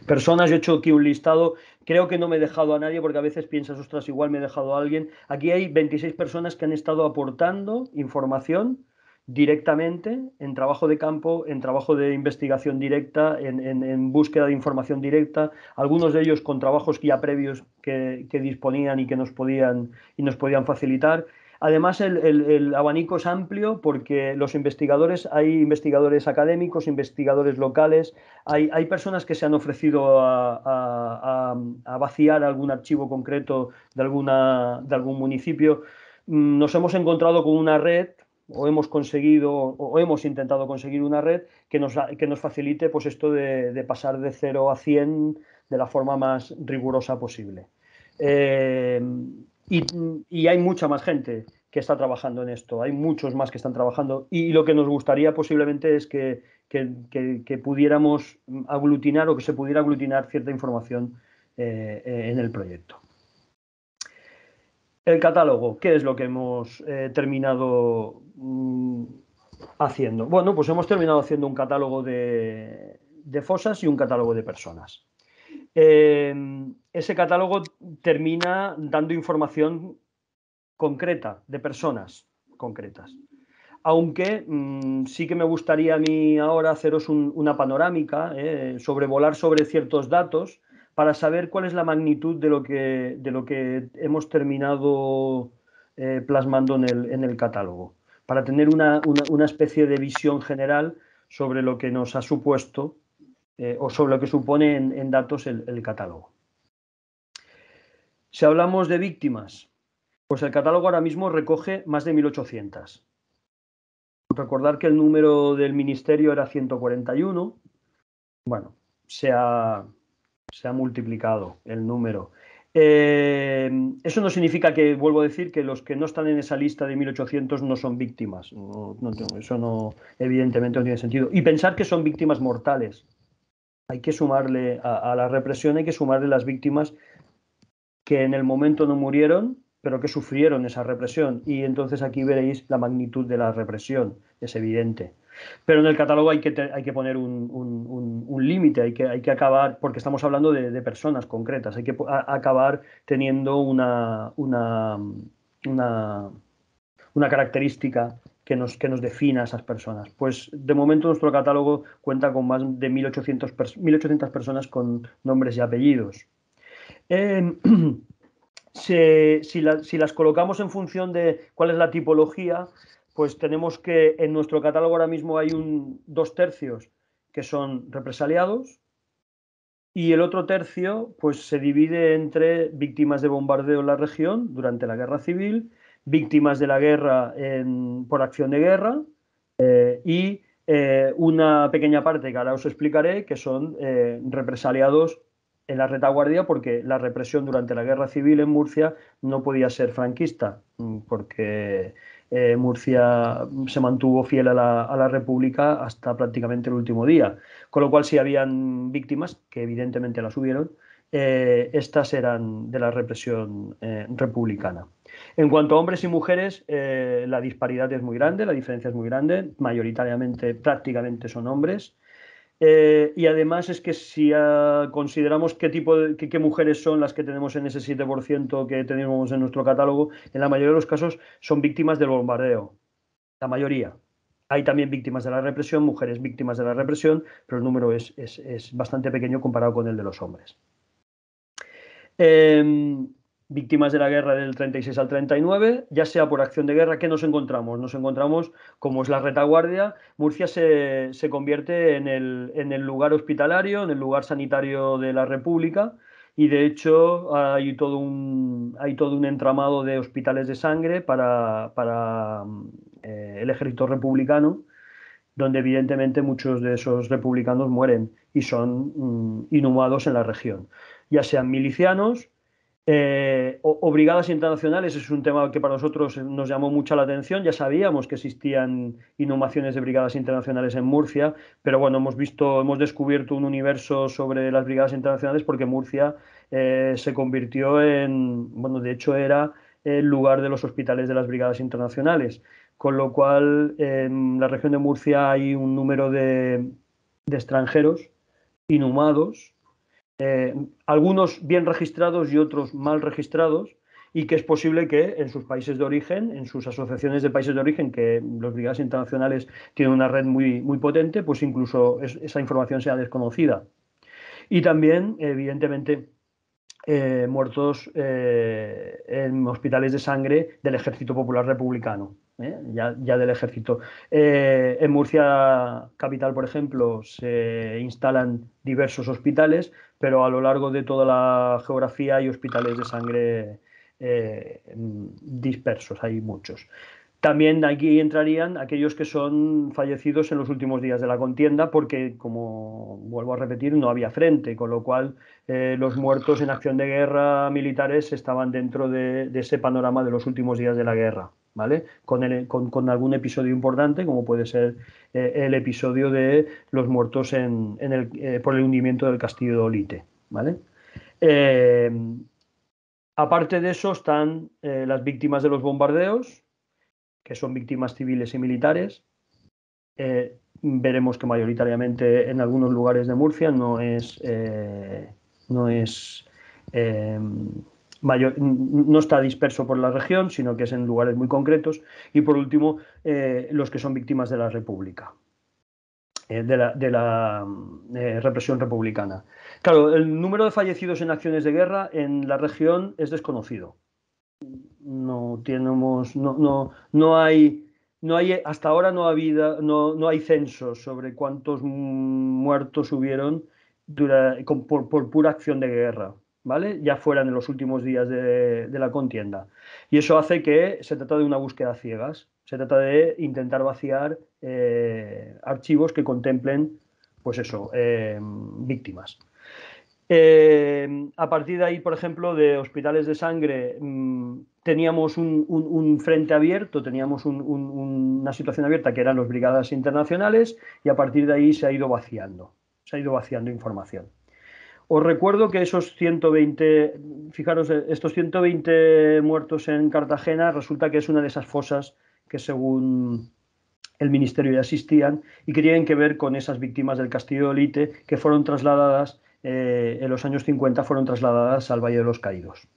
Personas, yo he hecho aquí un listado creo que no me he dejado a nadie porque a veces piensas, ostras, igual me he dejado a alguien. Aquí hay 26 personas que han estado aportando información directamente en trabajo de campo, en trabajo de investigación directa, en, búsqueda de información directa, algunos de ellos con trabajos ya previos que, que disponían y que nos podían, y nos podían facilitar. Además, el, abanico es amplio porque los investigadores, hay investigadores académicos, investigadores locales, hay, personas que se han ofrecido a, vaciar algún archivo concreto de, alguna, de algún municipio. Mm, nos hemos encontrado con una red o hemos conseguido o hemos intentado conseguir una red que nos, facilite pues esto de, de pasar de 0 a 100 de la forma más rigurosa posible. Eh, y, hay mucha más gente que está trabajando en esto, hay muchos más que están trabajando y lo que nos gustaría posiblemente es que, pudiéramos aglutinar o que se pudiera aglutinar cierta información eh, eh, en el proyecto. El catálogo, ¿qué es lo que hemos eh, terminado mm, haciendo? Bueno, pues hemos terminado haciendo un catálogo de, de fosas y un catálogo de personas. Em, ese catálogo termina dando información concreta de personas concretas. Aunque mm, sí que me gustaría a mí ahora haceros una panorámica, eh, sobrevolar sobre ciertos datos para saber cuál es la magnitud de lo que, de lo que hemos terminado eh, plasmando en el, catálogo, para tener una especie de visión general sobre lo que nos ha supuesto eh, o sobre lo que supone en, datos el, catálogo. Si hablamos de víctimas, pues el catálogo ahora mismo recoge más de 1.800. Recordar que el número del ministerio era 141. Bueno, se ha, multiplicado el número. Eh, eso no significa que, vuelvo a decir, que los que no están en esa lista de 1800 no son víctimas. eso no, evidentemente no tiene sentido. Y pensar que son víctimas mortales hay que sumarle a, la represión, hay que sumarle las víctimas que en el momento no murieron, pero que sufrieron esa represión. Y entonces aquí veréis la magnitud de la represión, es evidente. Pero en el catálogo hay que, hay que poner un, límite, hay que, hay que acabar, porque estamos hablando de, personas concretas, hay que acabar teniendo una, una, una, una característica que nos, defina a esas personas. Pues de momento nuestro catálogo cuenta con más de 1.800, 1800 personas con nombres y apellidos. Em, si, las colocamos en función de cuál es la tipología, pues tenemos que en nuestro catálogo ahora mismo hay un, dos tercios que son represaliados y el otro tercio pues se divide entre víctimas de bombardeo en la región durante la guerra civil víctimas de la guerra por acción de guerra eh, y eh, una pequeña parte que ahora os explicaré que son eh, represaliados en la retaguardia porque la represión durante la guerra civil en Murcia no podía ser franquista porque Murcia se mantuvo fiel a la, República hasta prácticamente el último día. Con lo cual si habían víctimas, que evidentemente las hubieron, estas eran de la represión republicana. En cuanto a hombres y mujeres, eh, la disparidad es muy grande, la diferencia es muy grande, mayoritariamente prácticamente son hombres. Eh, y además es que si ah, consideramos qué tipo de, qué, mujeres son las que tenemos en ese 7% que tenemos en nuestro catálogo, en la mayoría de los casos son víctimas del bombardeo. La mayoría. Hay también víctimas de la represión, mujeres víctimas de la represión, pero el número es, bastante pequeño comparado con el de los hombres. Em, víctimas de la guerra del 36 al 39, ya sea por acción de guerra, ¿qué nos encontramos? Nos encontramos, como es la retaguardia, Murcia se, convierte en el, lugar hospitalario, en el lugar sanitario de la República, y de hecho hay todo un, hay todo un entramado de hospitales de sangre para, eh, el ejército republicano, donde evidentemente muchos de esos republicanos mueren y son mm, inhumados en la región, ya sean milicianos, eh, o brigadas internacionales es un tema que para nosotros nos llamó mucho la atención. Ya sabíamos que existían inhumaciones de brigadas internacionales en Murcia, pero bueno, hemos visto, hemos descubierto un universo sobre las brigadas internacionales porque Murcia eh, se convirtió en, bueno, de hecho era el lugar de los hospitales de las brigadas internacionales, con lo cual en la región de Murcia hay un número de, de extranjeros inhumados eh, algunos bien registrados y otros mal registrados, y que es posible que en sus países de origen, en sus asociaciones de países de origen, que los brigadas internacionales tienen una red muy, muy potente, pues incluso esa información sea desconocida. Y también, evidentemente, eh, muertos eh, en hospitales de sangre del Ejército Popular Republicano. Ya, ya, del ejército. en Murcia capital, por ejemplo, se instalan diversos hospitales pero a lo largo de toda la geografía hay hospitales de sangre eh, dispersos, hay muchos. También aquí entrarían aquellos que son fallecidos en los últimos días de la contienda, porque, como vuelvo a repetir, no había frente, con lo cual eh, los muertos en acción de guerra militares estaban dentro de ese panorama de los últimos días de la guerra. Con, algún episodio importante, como puede ser eh, el episodio de los muertos eh, por el hundimiento del castillo de Olite, eh, aparte de eso están las víctimas de los bombardeos, que son víctimas civiles y militares. veremos que mayoritariamente en algunos lugares de Murcia no es... no es mayor, no está disperso por la región, sino que es en lugares muy concretos. Y por último, eh, los que son víctimas de la República, eh, de la, mm, eh, represión republicana. Claro, el número de fallecidos en acciones de guerra en la región es desconocido. No tenemos, no, no, hay. No hay, hasta ahora no, ha habido, no, no hay censos sobre cuántos mm, muertos hubieron por, por pura acción de guerra ya fueran en los últimos días de, la contienda. Y eso hace que se trata de una búsqueda ciegas, se trata de intentar vaciar eh, archivos que contemplen, pues eso, eh, víctimas. Eh, a partir de ahí, por ejemplo, de hospitales de sangre, mm, teníamos un, frente abierto, teníamos una situación abierta que eran las brigadas internacionales y a partir de ahí se ha ido vaciando, se ha ido vaciando información. Os recuerdo que esos 120, fijaros, eh, estos 120 muertos en Cartagena resulta que es una de esas fosas que según el ministerio ya existían y que tienen que ver con esas víctimas del Castillo de Olite que fueron trasladadas eh, en los años 50, fueron trasladadas al Valle de los Caídos.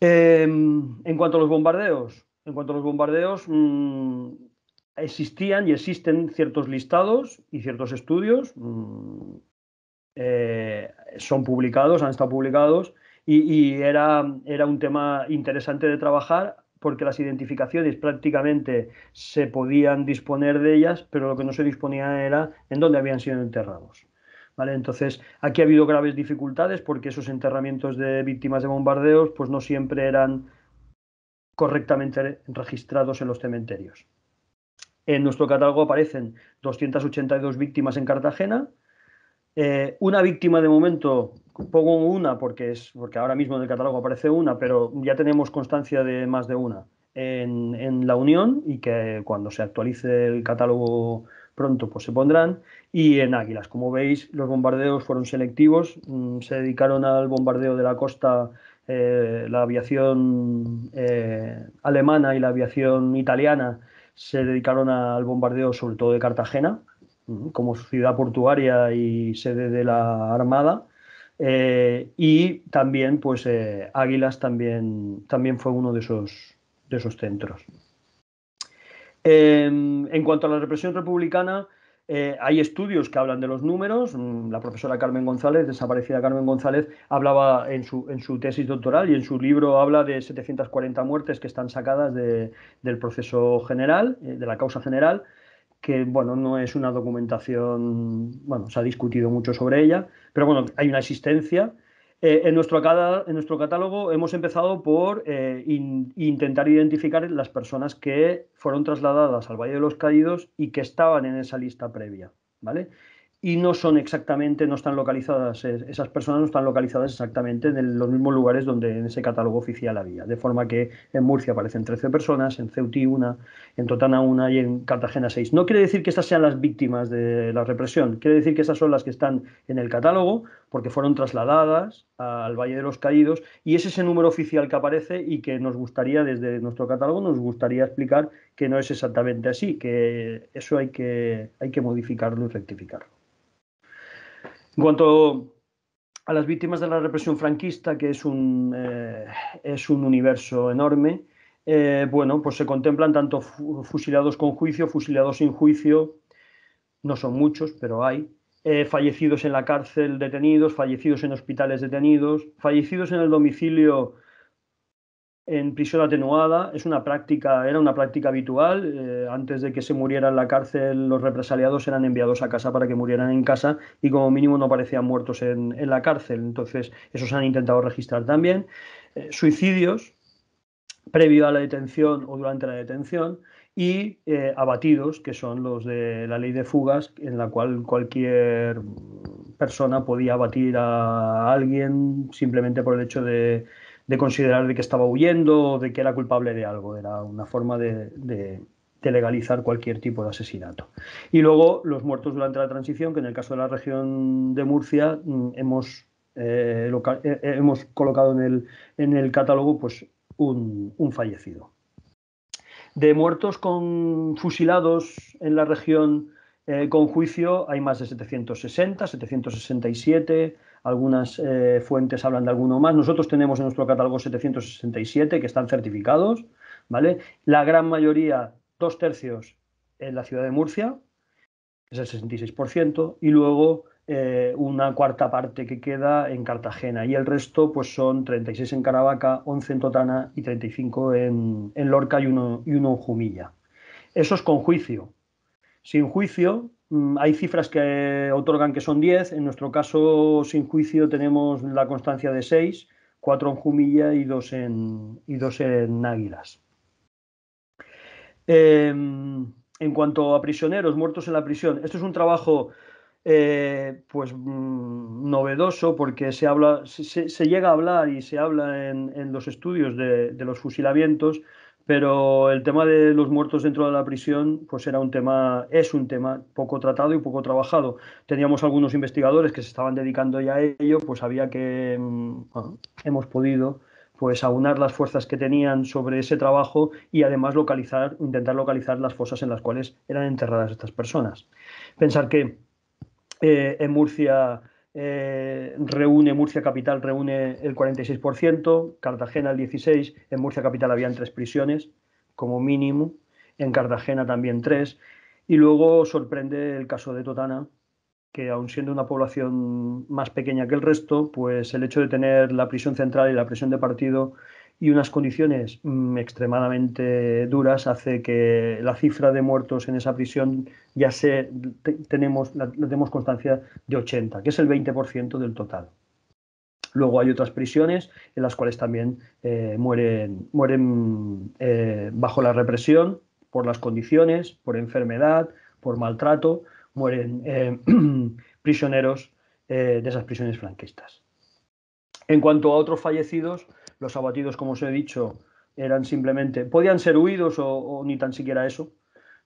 Em, en cuanto a los bombardeos, en cuanto a los bombardeos, mm, existían y existen ciertos listados y ciertos estudios. Mm, eh, son publicados, han estado publicados, y, era, era un tema interesante de trabajar porque las identificaciones prácticamente se podían disponer de ellas, pero lo que no se disponía era en dónde habían sido enterrados. ¿Vale? Entonces, aquí ha habido graves dificultades porque esos enterramientos de víctimas de bombardeos pues no siempre eran correctamente registrados en los cementerios. En nuestro catálogo aparecen 282 víctimas en Cartagena, eh, una víctima de momento, pongo una porque, es, porque ahora mismo en el catálogo aparece una, pero ya tenemos constancia de más de una en, la Unión y que cuando se actualice el catálogo pronto pues se pondrán y en Águilas. Como veis, los bombardeos fueron selectivos, mm, se dedicaron al bombardeo de la costa eh, la aviación eh, alemana y la aviación italiana se dedicaron al bombardeo sobre todo de Cartagena como ciudad portuaria y sede de la Armada. Eh, y también, pues, eh, Águilas también, también fue uno de esos, de esos centros. Em, en cuanto a la represión republicana, eh, hay estudios que hablan de los números. Mm, la profesora Carmen González, desaparecida Carmen González, hablaba en su, en su tesis doctoral y en su libro habla de 740 muertes que están sacadas del proceso general, de la causa general que bueno, no es una documentación, bueno, se ha discutido mucho sobre ella, pero bueno, hay una existencia. Eh, en, nuestro, en, nuestro, catálogo hemos empezado por eh, intentar identificar las personas que fueron trasladadas al Valle de los Caídos y que estaban en esa lista previa, ¿vale? y no son exactamente, no están localizadas, esas personas no están localizadas exactamente en los mismos lugares donde en ese catálogo oficial había. De forma que en Murcia aparecen 13 personas, en Ceutí una, en Totana una y en Cartagena seis. No quiere decir que estas sean las víctimas de la represión, quiere decir que esas son las que están en el catálogo porque fueron trasladadas al Valle de los Caídos y es ese número oficial que aparece y que nos gustaría, desde nuestro catálogo, nos gustaría explicar que no es exactamente así, que eso hay que, hay que modificarlo y rectificarlo. En cuanto a las víctimas de la represión franquista, que es un, eh, es un universo enorme, eh, bueno, pues se contemplan tanto fusilados con juicio, fusilados sin juicio, no son muchos, pero hay, eh, fallecidos en la cárcel detenidos, fallecidos en hospitales detenidos, fallecidos en el domicilio en prisión atenuada. Es una práctica, era una práctica habitual. Eh, antes de que se muriera en la cárcel, los represaliados eran enviados a casa para que murieran en casa y como mínimo no aparecían muertos en, la cárcel. Entonces, esos han intentado registrar también. Eh, suicidios previo a la detención o durante la detención y eh, abatidos, que son los de la ley de fugas, en la cual cualquier persona podía abatir a alguien simplemente por el hecho de, de considerar de que estaba huyendo o de que era culpable de algo. Era una forma de, de, legalizar cualquier tipo de asesinato. Y luego los muertos durante la transición, que en el caso de la región de Murcia mm, hemos, eh, eh, eh, hemos colocado en el, en el catálogo pues, un, fallecido. De muertos con fusilados en la región con juicio hay más de 760, 767, algunas eh, fuentes hablan de alguno más. Nosotros tenemos en nuestro catálogo 767 que están certificados, ¿vale? La gran mayoría, dos tercios, en la ciudad de Murcia, es el 66%, y luego eh, una cuarta parte que queda en Cartagena. Y el resto, pues son 36 en Caravaca, 11 en Totana y 35 en, Lorca y uno, y uno en Jumilla. Eso es con juicio. Sin juicio, Mm, hay cifras que otorgan que son 10. En nuestro caso, sin juicio, tenemos la constancia de 6, 4 en Jumilla y 2 en, y en Águilas. Em, en cuanto a prisioneros muertos en la prisión, esto es un trabajo eh, pues mm, novedoso porque se, habla, se, llega a hablar y se habla en, los estudios de, los fusilamientos pero el tema de los muertos dentro de la prisión pues era un tema es un tema poco tratado y poco trabajado teníamos algunos investigadores que se estaban dedicando ya a ello pues había que mm, hemos podido pues aunar las fuerzas que tenían sobre ese trabajo y además localizar intentar localizar las fosas en las cuales eran enterradas estas personas pensar que eh, en Murcia eh, reúne Murcia Capital, reúne el 46%, Cartagena el 16%, en Murcia Capital habían tres prisiones como mínimo, en Cartagena también tres, y luego sorprende el caso de Totana, que aun siendo una población más pequeña que el resto, pues el hecho de tener la prisión central y la prisión de partido y unas condiciones mm, extremadamente duras hace que la cifra de muertos en esa prisión ya se tenemos, tenemos constancia de 80, que es el 20% del total. Luego hay otras prisiones en las cuales también eh, mueren, mueren eh, bajo la represión, por las condiciones, por enfermedad, por maltrato, mueren eh, prisioneros de esas prisiones franquistas. En cuanto a otros fallecidos, los abatidos, como os he dicho, eran simplemente, podían ser huidos o, ni tan siquiera eso.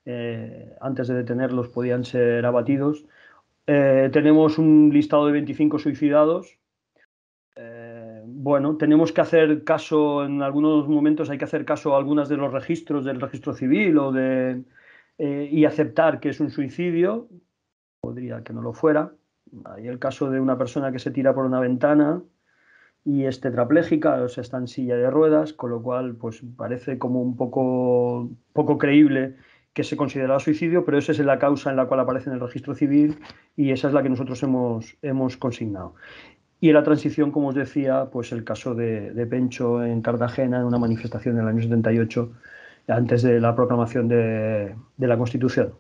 Eh, antes de detenerlos podían ser abatidos. Eh, tenemos un listado de 25 suicidados. Eh, bueno, tenemos que hacer caso, en algunos momentos hay que hacer caso a algunas de los registros del registro civil o de, y aceptar que es un suicidio. Podría que no lo fuera. Hay el caso de una persona que se tira por una ventana, y es tetrapléjica, o sea, está en silla de ruedas, con lo cual pues parece como un poco, poco creíble que se considerara suicidio, pero esa es la causa en la cual aparece en el registro civil y esa es la que nosotros hemos, hemos consignado. Y en la transición, como os decía, pues el caso de, Pencho en Cartagena, en una manifestación en del año 78, antes de la proclamación de, de la Constitución.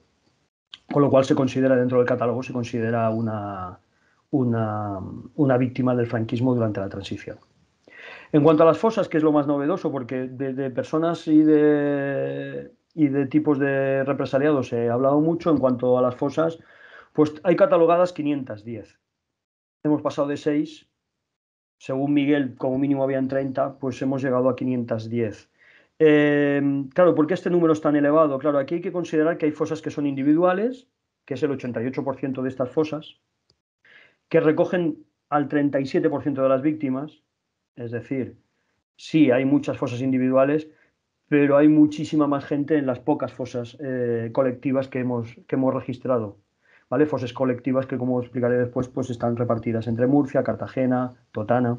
Con lo cual se considera dentro del catálogo, se considera una, una, víctima del franquismo durante la transición. En cuanto a las fosas, que es lo más novedoso, porque de, personas y de, tipos de represaliados se ha hablado mucho, en cuanto a las fosas, pues hay catalogadas 510. Hemos pasado de 6, según Miguel, como mínimo habían 30, pues hemos llegado a 510. Em, claro, ¿por qué este número es tan elevado? Claro, aquí hay que considerar que hay fosas que son individuales, que es el 88% de estas fosas, que recogen al 37% de las víctimas, es decir, sí, hay muchas fosas individuales, pero hay muchísima más gente en las pocas fosas eh, colectivas que hemos, que hemos registrado. ¿vale? Fosas colectivas que, como explicaré después, pues están repartidas entre Murcia, Cartagena, Totana.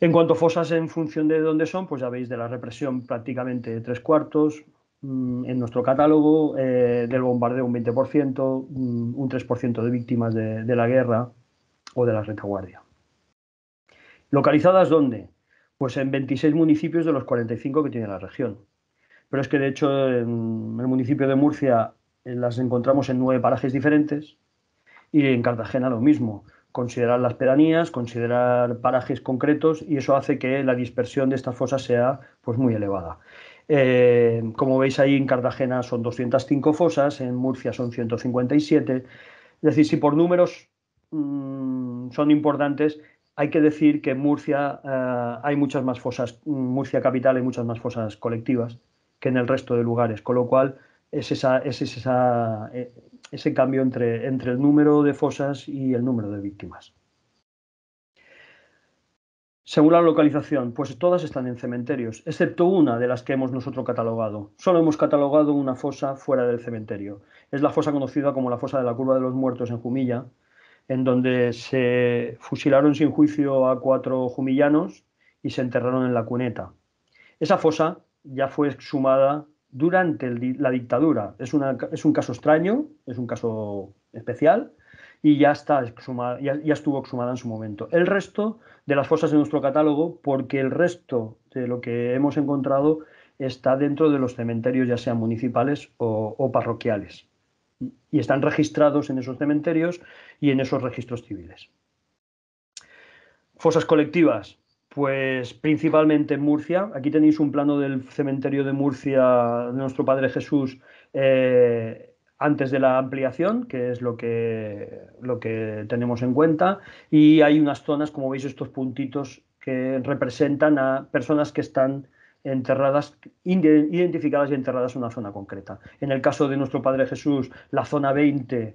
En cuanto a fosas en función de dónde son, pues ya veis de la represión prácticamente tres cuartos, Mm, en nuestro catálogo eh, del bombardeo un 20%, mm, un 3% de víctimas de, la guerra o de la retaguardia. ¿Localizadas dónde? Pues en 26 municipios de los 45 que tiene la región. Pero es que de hecho en el municipio de Murcia eh, las encontramos en nueve parajes diferentes y en Cartagena lo mismo. Considerar las pedanías, considerar parajes concretos y eso hace que la dispersión de estas fosas sea pues, muy elevada. Eh, como veis ahí en Cartagena son 205 fosas, en Murcia son 157. Es decir, si por números mm, son importantes, hay que decir que en Murcia eh, hay muchas más fosas, en mm, Murcia capital hay muchas más fosas colectivas que en el resto de lugares, con lo cual es, esa, es esa, eh, ese cambio entre el número de fosas y el número de víctimas. Según la localización, pues todas están en cementerios, excepto una de las que hemos nosotros catalogado. Solo hemos catalogado una fosa fuera del cementerio. Es la fosa conocida como la fosa de la curva de los muertos en Jumilla, en donde se fusilaron sin juicio a cuatro jumillanos y se enterraron en la cuneta. Esa fosa ya fue exhumada durante la dictadura. Es, una, es un caso extraño, es un caso especial, y ya, está exhumada, ya, estuvo exhumada en su momento. El resto de las fosas de nuestro catálogo, porque el resto de lo que hemos encontrado está dentro de los cementerios, ya sean municipales o, parroquiales, y están registrados en esos cementerios y en esos registros civiles. Fosas colectivas, pues principalmente en Murcia. Aquí tenéis un plano del cementerio de Murcia de nuestro Padre Jesús eh, antes de la ampliación, que es lo que, lo que tenemos en cuenta, y hay unas zonas, como veis, estos puntitos que representan a personas que están enterradas, identificadas y enterradas en una zona concreta. En el caso de nuestro Padre Jesús, la zona 20,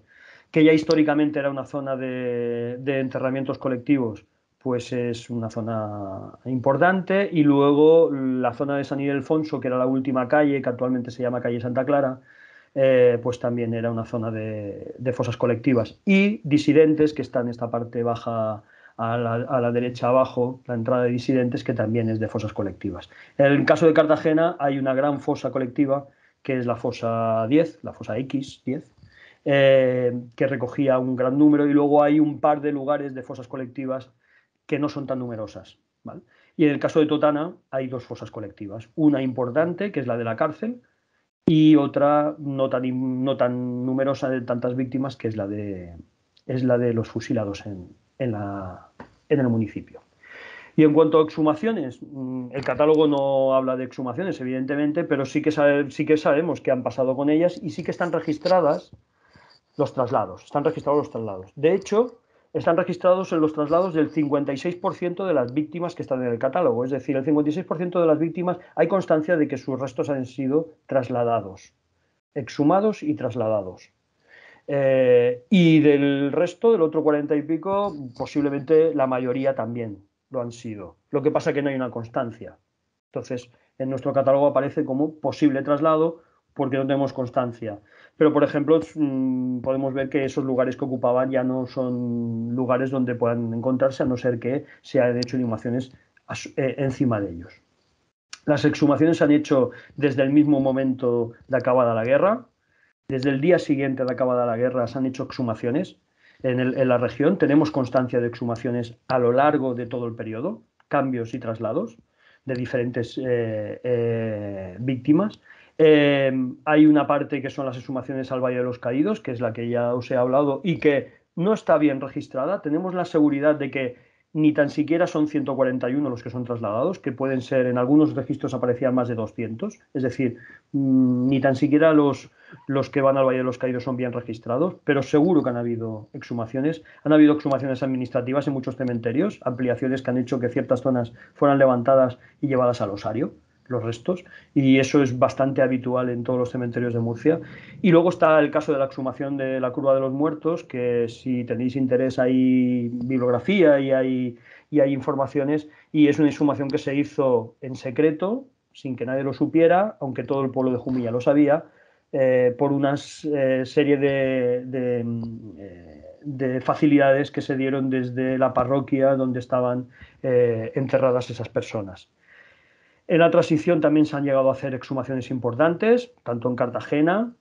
que ya históricamente era una zona de, de enterramientos colectivos, pues es una zona importante. Y luego la zona de San Ildefonso, que era la última calle, que actualmente se llama calle Santa Clara, eh, pues también era una zona de, fosas colectivas. Y disidentes, que está en esta parte baja a la, derecha abajo, la entrada de disidentes, que también es de fosas colectivas. En el caso de Cartagena hay una gran fosa colectiva, que es la fosa 10, la fosa X10, eh, que recogía un gran número, y luego hay un par de lugares de fosas colectivas que no son tan numerosas. Y en el caso de Totana hay dos fosas colectivas, una importante, que es la de la cárcel, y otra no tan, no tan numerosa de tantas víctimas que es la de, es la de los fusilados en, la, en el municipio. Y en cuanto a exhumaciones, mm, el catálogo no habla de exhumaciones, evidentemente, pero sí que, sí que sabemos qué han pasado con ellas y sí que están registradas los traslados. Están registrados los traslados. De hecho, están registrados en los traslados del 56% de las víctimas que están en el catálogo. Es decir, el 56% de las víctimas hay constancia de que sus restos han sido trasladados, exhumados y trasladados. Eh, y del resto, del otro 40 y pico, posiblemente la mayoría también lo han sido. Lo que pasa es que no hay una constancia. Entonces, en nuestro catálogo aparece como posible traslado porque no tenemos constancia. Pero, por ejemplo, mm, podemos ver que esos lugares que ocupaban ya no son lugares donde puedan encontrarse, a no ser que se hayan hecho inhumaciones eh, encima de ellos. Las exhumaciones se han hecho desde el mismo momento de acabada la guerra. Desde el día siguiente de acabada la guerra se han hecho exhumaciones en, la región. Tenemos constancia de exhumaciones a lo largo de todo el periodo, cambios y traslados de diferentes eh, eh, víctimas. Em, hay una parte que son las exhumaciones al Valle de los Caídos, que es la que ya os he hablado y que no está bien registrada. Tenemos la seguridad de que ni tan siquiera son 141 los que son trasladados, que pueden ser, en algunos registros aparecían más de 200, es decir, mm, ni tan siquiera los, los que van al Valle de los Caídos son bien registrados, pero seguro que han habido exhumaciones, han habido exhumaciones administrativas en muchos cementerios, ampliaciones que han hecho que ciertas zonas fueran levantadas y llevadas al osario los restos y eso es bastante habitual en todos los cementerios de Murcia. Y luego está el caso de la exhumación de la curva de los muertos, que si tenéis interés hay bibliografía y hay, informaciones y es una exhumación que se hizo en secreto, sin que nadie lo supiera, aunque todo el pueblo de Jumilla lo sabía, eh, por una eh, serie eh, de, facilidades que se dieron desde la parroquia donde estaban enterradas esas personas. En la transición también se han llegado a hacer exhumaciones importantes, tanto en Cartagena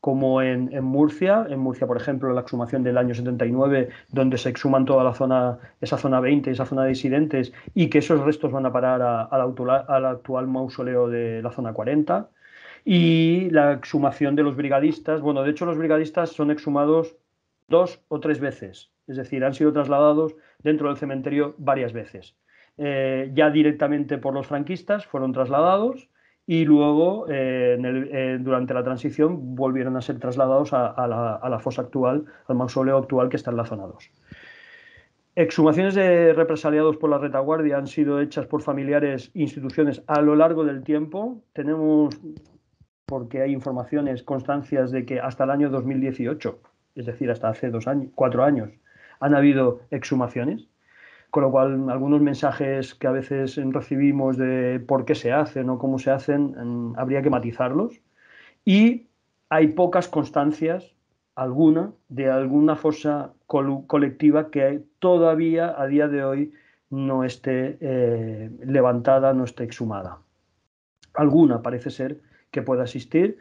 como en, Murcia. En Murcia, por ejemplo, la exhumación del año 79, donde se exhuman toda la zona, esa zona 20, esa zona de disidentes, y que esos restos van a parar al actual mausoleo de la zona 40. Y la exhumación de los brigadistas. Bueno, de hecho, los brigadistas son exhumados dos o tres veces, es decir, han sido trasladados dentro del cementerio varias veces. Eh, ya directamente por los franquistas, fueron trasladados y luego eh, eh, durante la transición volvieron a ser trasladados a, la, fosa actual, al mausoleo actual que está en la zona 2. Exhumaciones de represaliados por la retaguardia han sido hechas por familiares e instituciones a lo largo del tiempo. Tenemos, porque hay informaciones, constancias de que hasta el año 2018, es decir, hasta hace años, cuatro años, han habido exhumaciones con lo cual, algunos mensajes que a veces recibimos de por qué se hacen o cómo se hacen, habría que matizarlos. Y hay pocas constancias, alguna, de alguna fosa colectiva que todavía a día de hoy no esté eh, levantada, no esté exhumada. Alguna parece ser que pueda existir,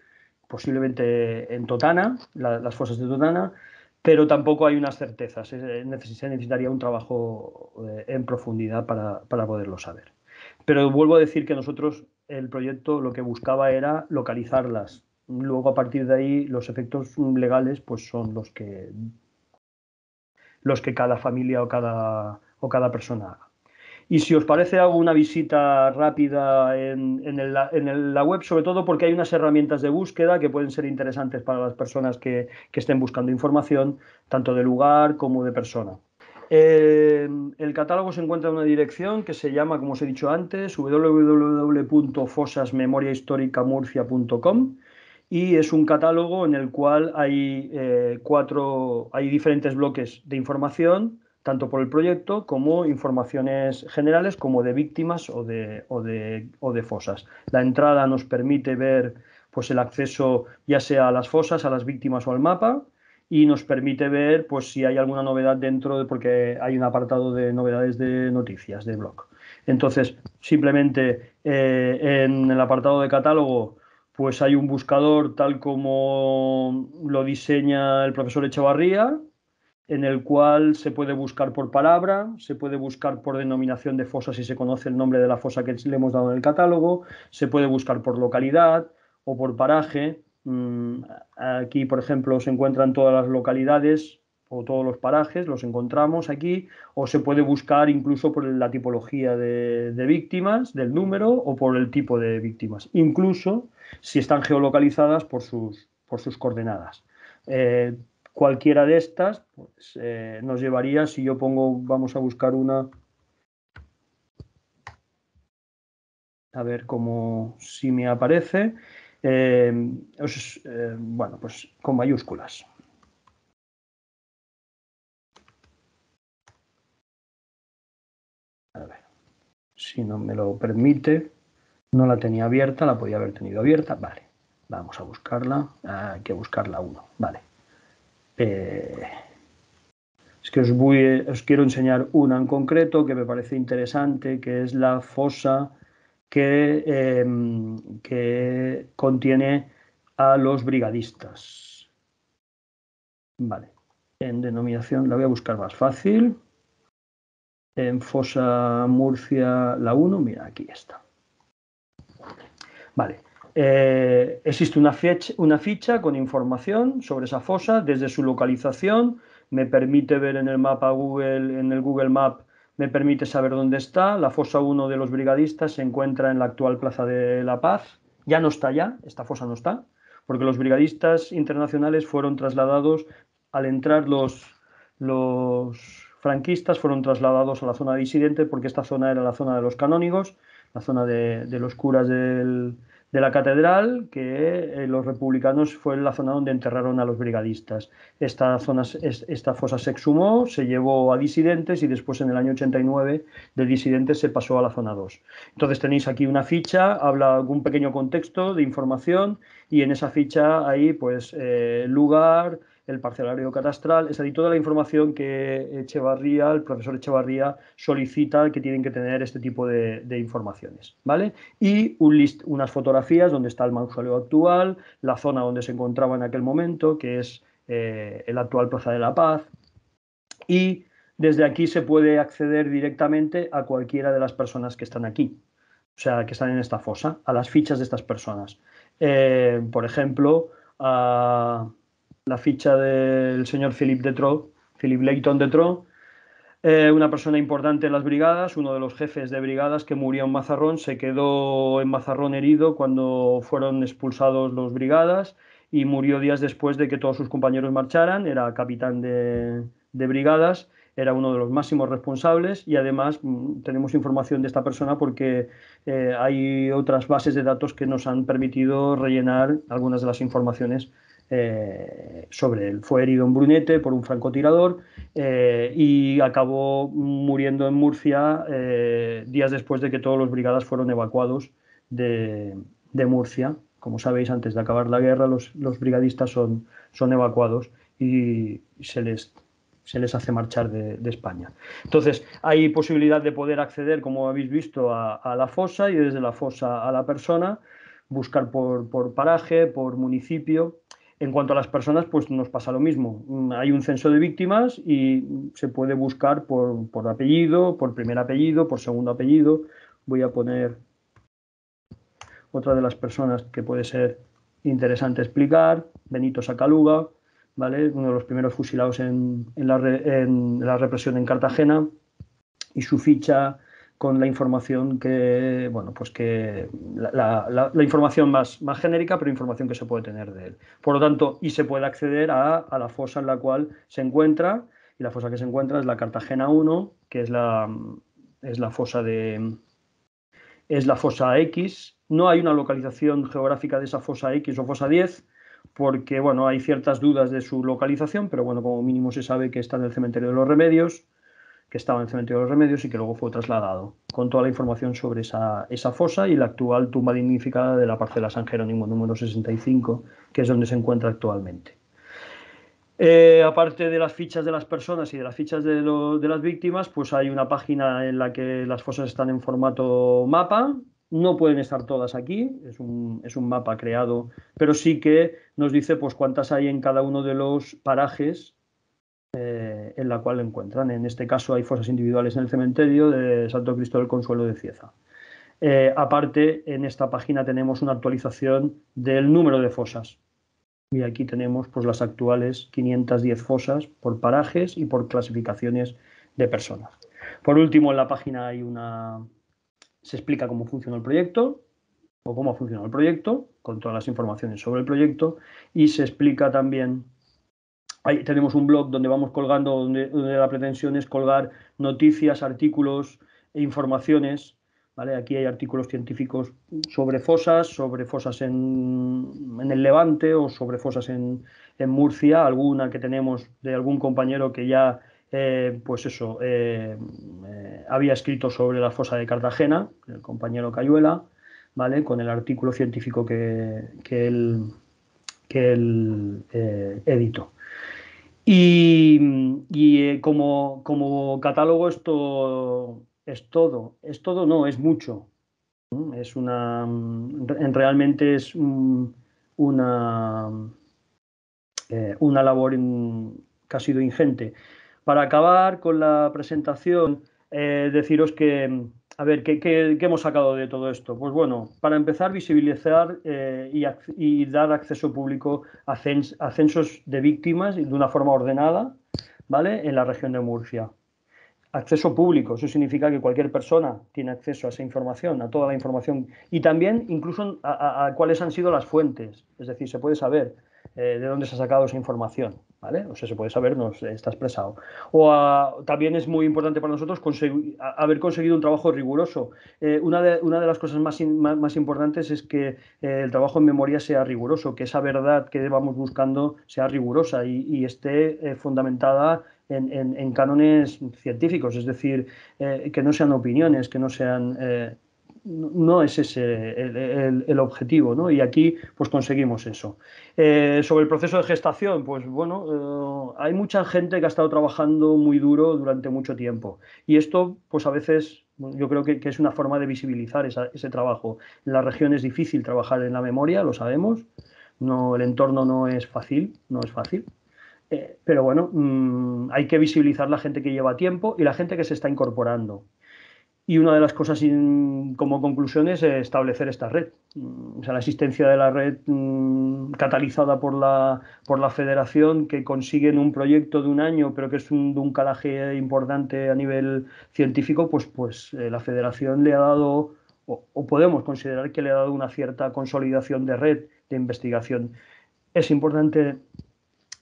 posiblemente en Totana, las fosas de Totana, pero tampoco hay unas certezas. Eh, eh, se necesitaría un trabajo eh, en profundidad para, poderlo saber. Pero vuelvo a decir que nosotros el proyecto lo que buscaba era localizarlas. Luego a partir de ahí los efectos legales pues son los que los que cada familia o cada o cada persona haga. Y si os parece, hago una visita rápida en, la web, sobre todo porque hay unas herramientas de búsqueda que pueden ser interesantes para las personas que, estén buscando información, tanto de lugar como de persona. Eh, el catálogo se encuentra en una dirección que se llama, como os he dicho antes, www.fosasmemoriahistoricamurcia.com y es un catálogo en el cual hay eh, cuatro, hay diferentes bloques de información tanto por el proyecto como informaciones generales como de víctimas o de, o de, fosas. La entrada nos permite ver pues, el acceso ya sea a las fosas, a las víctimas o al mapa y nos permite ver pues, si hay alguna novedad dentro, de, porque hay un apartado de novedades de noticias, de blog. Entonces, simplemente eh, en el apartado de catálogo, pues hay un buscador tal como lo diseña el profesor Echevarría, en el cual se puede buscar por palabra, se puede buscar por denominación de fosa si se conoce el nombre de la fosa que le hemos dado en el catálogo, se puede buscar por localidad o por paraje. Mm, aquí, por ejemplo, se encuentran todas las localidades o todos los parajes, los encontramos aquí, o se puede buscar incluso por la tipología de, víctimas, del número o por el tipo de víctimas, incluso si están geolocalizadas por sus, por sus coordenadas. Eh, cualquiera de estas pues, eh, nos llevaría, si yo pongo, vamos a buscar una, a ver cómo, si me aparece, eh, eh, bueno, pues con mayúsculas. A ver, si no me lo permite, no la tenía abierta, la podía haber tenido abierta, vale. Vamos a buscarla, ah, hay que buscarla uno, vale. Eh, es que os, quiero enseñar una en concreto que me parece interesante, que es la fosa que, em, que contiene a los brigadistas. Vale, en denominación la voy a buscar más fácil. En fosa Murcia la 1, mira, aquí está. Vale, eh, existe una ficha, una ficha con información sobre esa fosa, desde su localización, me permite ver en el mapa Google, en el Google Map, me permite saber dónde está. La fosa 1 de los brigadistas se encuentra en la actual Plaza de la Paz. Ya no está ya, esta fosa no está, porque los brigadistas internacionales fueron trasladados, al entrar los, los franquistas, fueron trasladados a la zona disidente, porque esta zona era la zona de los canónigos, la zona de, de los curas del, de la catedral, que eh, los republicanos fue la zona donde enterraron a los brigadistas. Esta, zona, esta fosa se exhumó, se llevó a disidentes y después en el año 89 de disidentes se pasó a la zona 2. Entonces tenéis aquí una ficha, habla algún pequeño contexto de información y en esa ficha hay pues eh, lugar, el parcelario catastral, es decir, toda la información que Echevarría, el profesor Echevarría solicita que tienen que tener este tipo de, informaciones, ¿vale? Y unas fotografías donde está el mausoleo actual, la zona donde se encontraba en aquel momento, que es eh, el actual Plaza de la Paz, y desde aquí se puede acceder directamente a cualquiera de las personas que están aquí, o sea, que están en esta fosa, a las fichas de estas personas. Eh, por ejemplo, a la ficha del señor Philip Detro, Philip Leighton Detro, eh, una persona importante en las brigadas, uno de los jefes de brigadas que murió en Mazarrón, se quedó en Mazarrón herido cuando fueron expulsados los brigadas y murió días después de que todos sus compañeros marcharan, era capitán de, brigadas, era uno de los máximos responsables y además mm, tenemos información de esta persona porque eh, hay otras bases de datos que nos han permitido rellenar algunas de las informaciones eh, sobre él. Fue herido en Brunete por un francotirador eh, y acabó muriendo en Murcia eh, días después de que todos los brigadas fueron evacuados de, Murcia. Como sabéis, antes de acabar la guerra, los, brigadistas son, son, evacuados y se les, se les hace marchar de, España. Entonces, hay posibilidad de poder acceder, como habéis visto, a, la fosa y desde la fosa a la persona, buscar por, por paraje, por municipio en cuanto a las personas, pues nos pasa lo mismo. Mm, hay un censo de víctimas y se puede buscar por, apellido, por primer apellido, por segundo apellido. Voy a poner otra de las personas que puede ser interesante explicar, Benito Sacaluga, ¿vale? uno de los primeros fusilados en la, represión en Cartagena, y su ficha con la información que, bueno, pues que la, información más, más, genérica, pero información que se puede tener de él. Por lo tanto, y se puede acceder a, la fosa en la cual se encuentra, y la fosa que se encuentra es la Cartagena 1, que es la, es la fosa de. es la fosa X. No hay una localización geográfica de esa fosa X o fosa 10, porque bueno, hay ciertas dudas de su localización, pero bueno, como mínimo se sabe que está en el cementerio de los remedios que estaba en el cementerio de los Remedios y que luego fue trasladado, con toda la información sobre esa, fosa y la actual tumba dignificada de la parcela San Jerónimo número 65, que es donde se encuentra actualmente. Eh, aparte de las fichas de las personas y de las fichas de, las víctimas, pues hay una página en la que las fosas están en formato mapa. No pueden estar todas aquí, es un, mapa creado, pero sí que nos dice pues cuántas hay en cada uno de los parajes eh, en la cual lo encuentran. En este caso hay fosas individuales en el cementerio de Santo Cristo del Consuelo de Cieza. Eh, aparte, en esta página tenemos una actualización del número de fosas. Y aquí tenemos pues, las actuales 510 fosas por parajes y por clasificaciones de personas. Por último, en la página hay una. se explica cómo funciona el proyecto o cómo ha funcionado el proyecto, con todas las informaciones sobre el proyecto, y se explica también tenemos un blog donde vamos colgando, donde, la pretensión es colgar noticias, artículos e informaciones Aquí hay artículos científicos sobre fosas, sobre fosas en, el Levante o sobre fosas en, Murcia, alguna que tenemos de algún compañero que ya, eh, pues eso, eh, eh, había escrito sobre la fosa de Cartagena, el compañero Cayuela, ¿vale? Con el artículo científico que, que él, que él editó. Y, eh, como, catálogo esto es todo, es todo no, es mucho. Mm, es una, mm, realmente es mm, una, eh, una labor casi que ingente. Para acabar con la presentación, eh, deciros que a ver, ¿qué, hemos sacado de todo esto? Pues bueno, para empezar, visibilizar eh, y, dar acceso público a, censos de víctimas de una forma ordenada, ¿vale? En la región de Murcia. Acceso público, eso significa que cualquier persona tiene acceso a esa información, a toda la información, y también incluso a, cuáles han sido las fuentes, es decir, se puede saber eh, de dónde se ha sacado esa información. ¿Vale? O sea, se puede saber, no está expresado. O también es muy importante para nosotros haber conseguido un trabajo riguroso. Eh, una, de, una, de, las cosas más, importantes es que eh, el trabajo en memoria sea riguroso, que esa verdad que vamos buscando sea rigurosa y, esté eh, fundamentada en, en, cánones científicos, es decir, que no sean opiniones, que no sean no es ese el, objetivo, ¿no? Y aquí pues conseguimos eso. Eh, sobre el proceso de gestación, pues bueno, eh, hay mucha gente que ha estado trabajando muy duro durante mucho tiempo y esto pues a veces yo creo que, es una forma de visibilizar ese trabajo. En la región es difícil trabajar en la memoria, lo sabemos, no, el entorno no es fácil, no es fácil. Eh, pero bueno, mm, hay que visibilizar la gente que lleva tiempo y la gente que se está incorporando. Y una de las cosas como conclusión es establecer esta red. Mm, o sea, la existencia de la red mm, catalizada por la, por la federación que consiguen un proyecto de un año, pero que es un, de un calaje importante a nivel científico, pues, pues eh, la federación le ha dado, o, podemos considerar que le ha dado una cierta consolidación de red de investigación. Es importante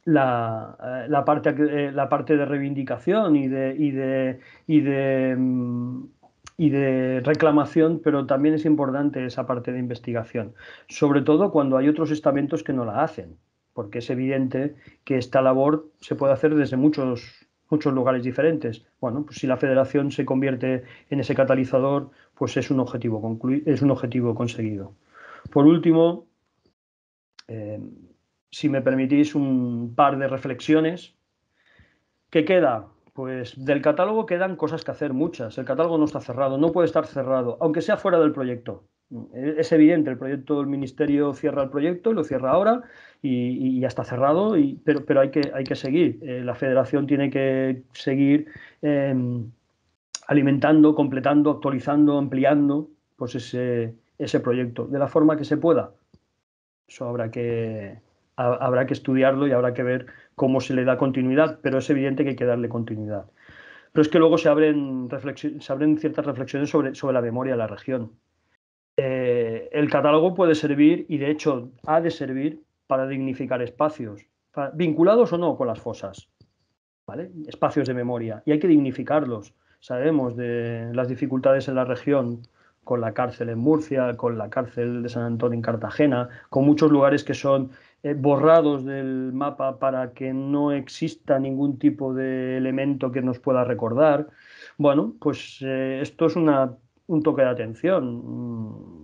la, eh, la, parte, eh, la parte de reivindicación y de, y de, y de mm, y de reclamación, pero también es importante esa parte de investigación, sobre todo cuando hay otros estamentos que no la hacen, porque es evidente que esta labor se puede hacer desde muchos muchos lugares diferentes. Bueno, pues si la federación se convierte en ese catalizador, pues es un objetivo, es un objetivo conseguido. Por último, eh, si me permitís un par de reflexiones, ¿qué queda? Pues del catálogo quedan cosas que hacer muchas. El catálogo no está cerrado, no puede estar cerrado, aunque sea fuera del proyecto. Mm, e-, es evidente, el proyecto, del ministerio cierra el proyecto, y lo cierra ahora y, ya está cerrado, pero, hay, que, seguir. Eh, la federación tiene que seguir em, alimentando, completando, actualizando, ampliando pues ese, ese proyecto de la forma que se pueda. Eso habrá que, habrá que estudiarlo y habrá que ver cómo se le da continuidad, pero es evidente que hay que darle continuidad. Pero es que luego se abren, se abren ciertas reflexiones sobre, sobre la memoria de la región. Eh, el catálogo puede servir, y de hecho ha de servir, para dignificar espacios, vinculados o no con las fosas, espacios de memoria, y hay que dignificarlos. Sabemos de las dificultades en la región, con la cárcel en Murcia, con la cárcel de San Antonio en Cartagena, con muchos lugares que son eh, borrados del mapa para que no exista ningún tipo de elemento que nos pueda recordar. Bueno, pues eh, esto es un toque de atención.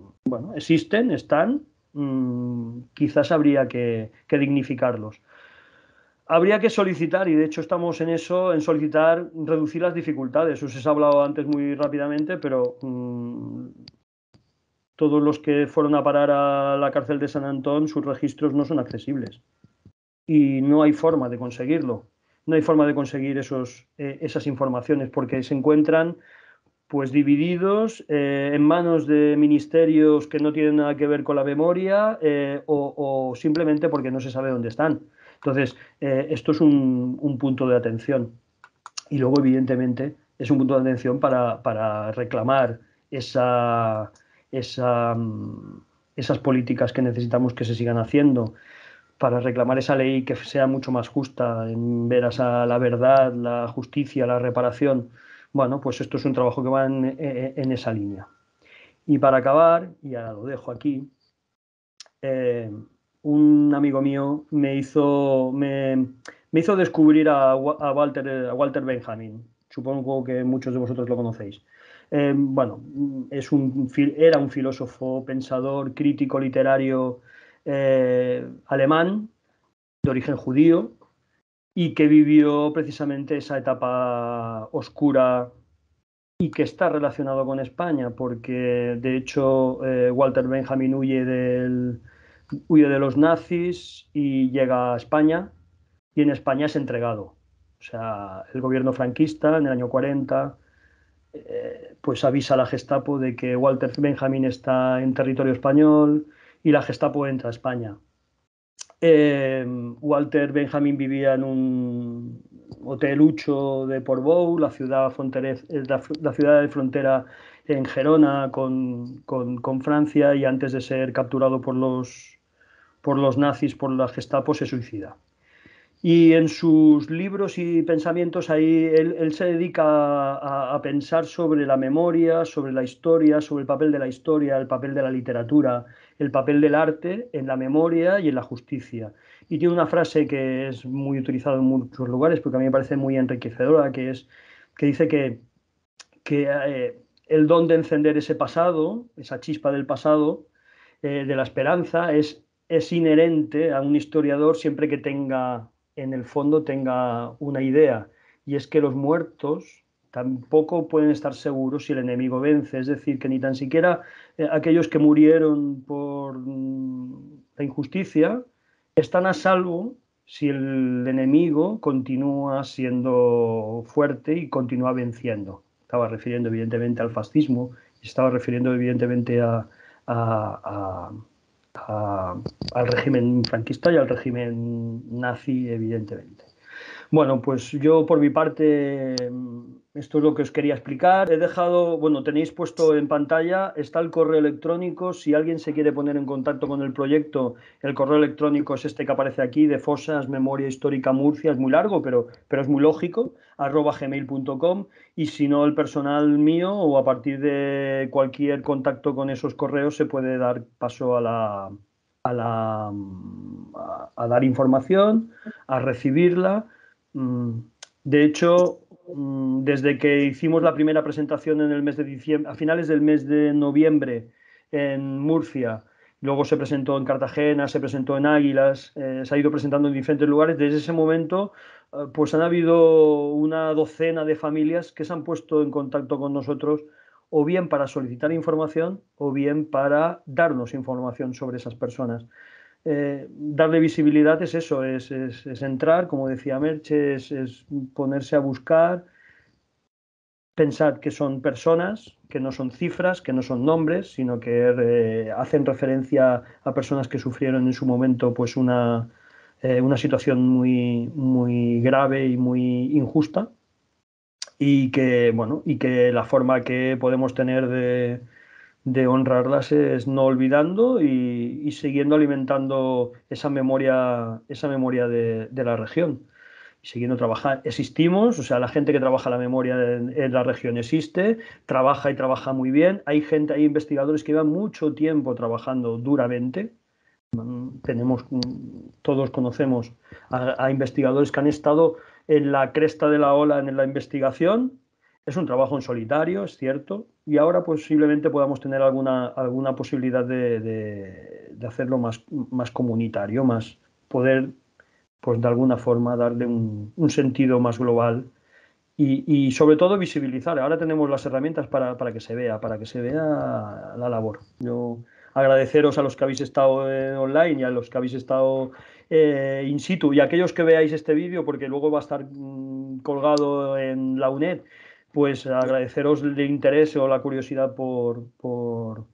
Mm, bueno, existen, están, mm, quizás habría que, dignificarlos. Habría que solicitar, y de hecho estamos en eso, en solicitar reducir las dificultades. Os he hablado antes muy rápidamente, pero mm, todos los que fueron a parar a la cárcel de San Antón, sus registros no son accesibles. Y no hay forma de conseguirlo. No hay forma de conseguir esos, eh, esas informaciones porque se encuentran pues divididos eh, en manos de ministerios que no tienen nada que ver con la memoria eh, o, simplemente porque no se sabe dónde están. Entonces, esto es un, punto de atención. Y luego, evidentemente, es un punto de atención para reclamar esa, esas políticas que necesitamos que se sigan haciendo para reclamar esa ley que sea mucho más justa, en veras a la verdad, la justicia, la reparación. Bueno, pues esto es un trabajo que va en, eh, esa línea. Y para acabar, y lo dejo aquí, eh, un amigo mío me hizo, descubrir a Walter Benjamin. Supongo que muchos de vosotros lo conocéis. Em, bueno, mm, es un, era un filósofo, pensador, crítico literario eh, alemán, de origen judío, y que vivió precisamente esa etapa oscura y que está relacionado con España, porque de hecho eh, Walter Benjamin huye, huye de los nazis y llega a España, y en España es entregado. O sea, el gobierno franquista en el año 40 pues avisa a la Gestapo de que Walter Benjamin está en territorio español y la Gestapo entra a España. Em, Walter Benjamin vivía en un hotelucho de Portbou, la ciudad, eh, la ciudad de frontera en Gerona con, con, Francia y antes de ser capturado por los, por los nazis, por la Gestapo, se suicida. Y en sus libros y pensamientos ahí él, se dedica a, pensar sobre la memoria, sobre la historia, sobre el papel de la historia, el papel de la literatura, el papel del arte en la memoria y en la justicia. Y tiene una frase que es muy utilizada en muchos lugares, porque a mí me parece muy enriquecedora, que es que dice que, que eh, el don de encender ese pasado, esa chispa del pasado, eh, de la esperanza, es, es inherente a un historiador siempre que tenga en el fondo tenga una idea, y es que los muertos tampoco pueden estar seguros si el enemigo vence, es decir, que ni tan siquiera eh, aquellos que murieron por mm, la injusticia están a salvo si el enemigo continúa siendo fuerte y continúa venciendo. Estaba refiriendo evidentemente al fascismo, estaba refiriendo evidentemente a, a al régimen franquista y al régimen nazi, evidentemente. Bueno, pues yo por mi parte esto es lo que os quería explicar. He dejado, bueno, tenéis puesto en pantalla, está el correo electrónico. Si alguien se quiere poner en contacto con el proyecto, el correo electrónico es este que aparece aquí, de Fosas Memoria Histórica Murcia. Es muy largo, pero, pero es muy lógico, arroba gmail.com. Y si no, el personal mío o a partir de cualquier contacto con esos correos se puede dar paso a la, a, la, a dar información, a recibirla. Mm. De hecho, Mm, desde que hicimos la primera presentación en el mes de diciembre, a finales del mes de noviembre en Murcia, luego se presentó en Cartagena, se presentó en Águilas, eh, se ha ido presentando en diferentes lugares. Desde ese momento, eh, pues han habido una docena de familias que se han puesto en contacto con nosotros, o bien para solicitar información, o bien para darnos información sobre esas personas. Eh, darle visibilidad es eso, es, entrar, como decía Merche, es, ponerse a buscar. pensar que son personas, que no son cifras, que no son nombres, sino que eh, hacen referencia a personas que sufrieron en su momento pues una, eh, una situación muy, muy grave y muy injusta y que bueno y que la forma que podemos tener de, de honrarlas es no olvidando y, siguiendo alimentando esa memoria, esa memoria de, la región. Y siguiendo trabajar existimos, o sea, la gente que trabaja la memoria en, la región existe, trabaja y trabaja muy bien. Hay gente, hay investigadores que llevan mucho tiempo trabajando duramente. Tenemos, todos conocemos a investigadores que han estado en la cresta de la ola en la investigación, es un trabajo en solitario, es cierto, y ahora posiblemente podamos tener alguna, alguna posibilidad de, de, hacerlo más, más comunitario, más poder, pues de alguna forma, darle un, un sentido más global y, y, sobre todo visibilizar. Ahora tenemos las herramientas para, para, que se vea, para que se vea la labor. Yo agradeceros a los que habéis estado eh, online y a los que habéis estado eh, in situ y a aquellos que veáis este vídeo, porque luego va a estar mm, colgado en la UNED pues agradeceros el interés o la curiosidad por, por,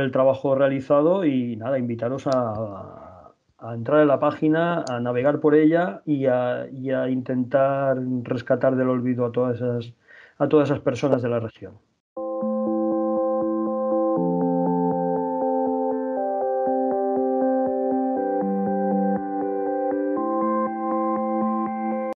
el trabajo realizado y nada, invitaros a, entrar en la página, a navegar por ella y a, y a intentar rescatar del olvido a todas esas, a todas esas personas de la región.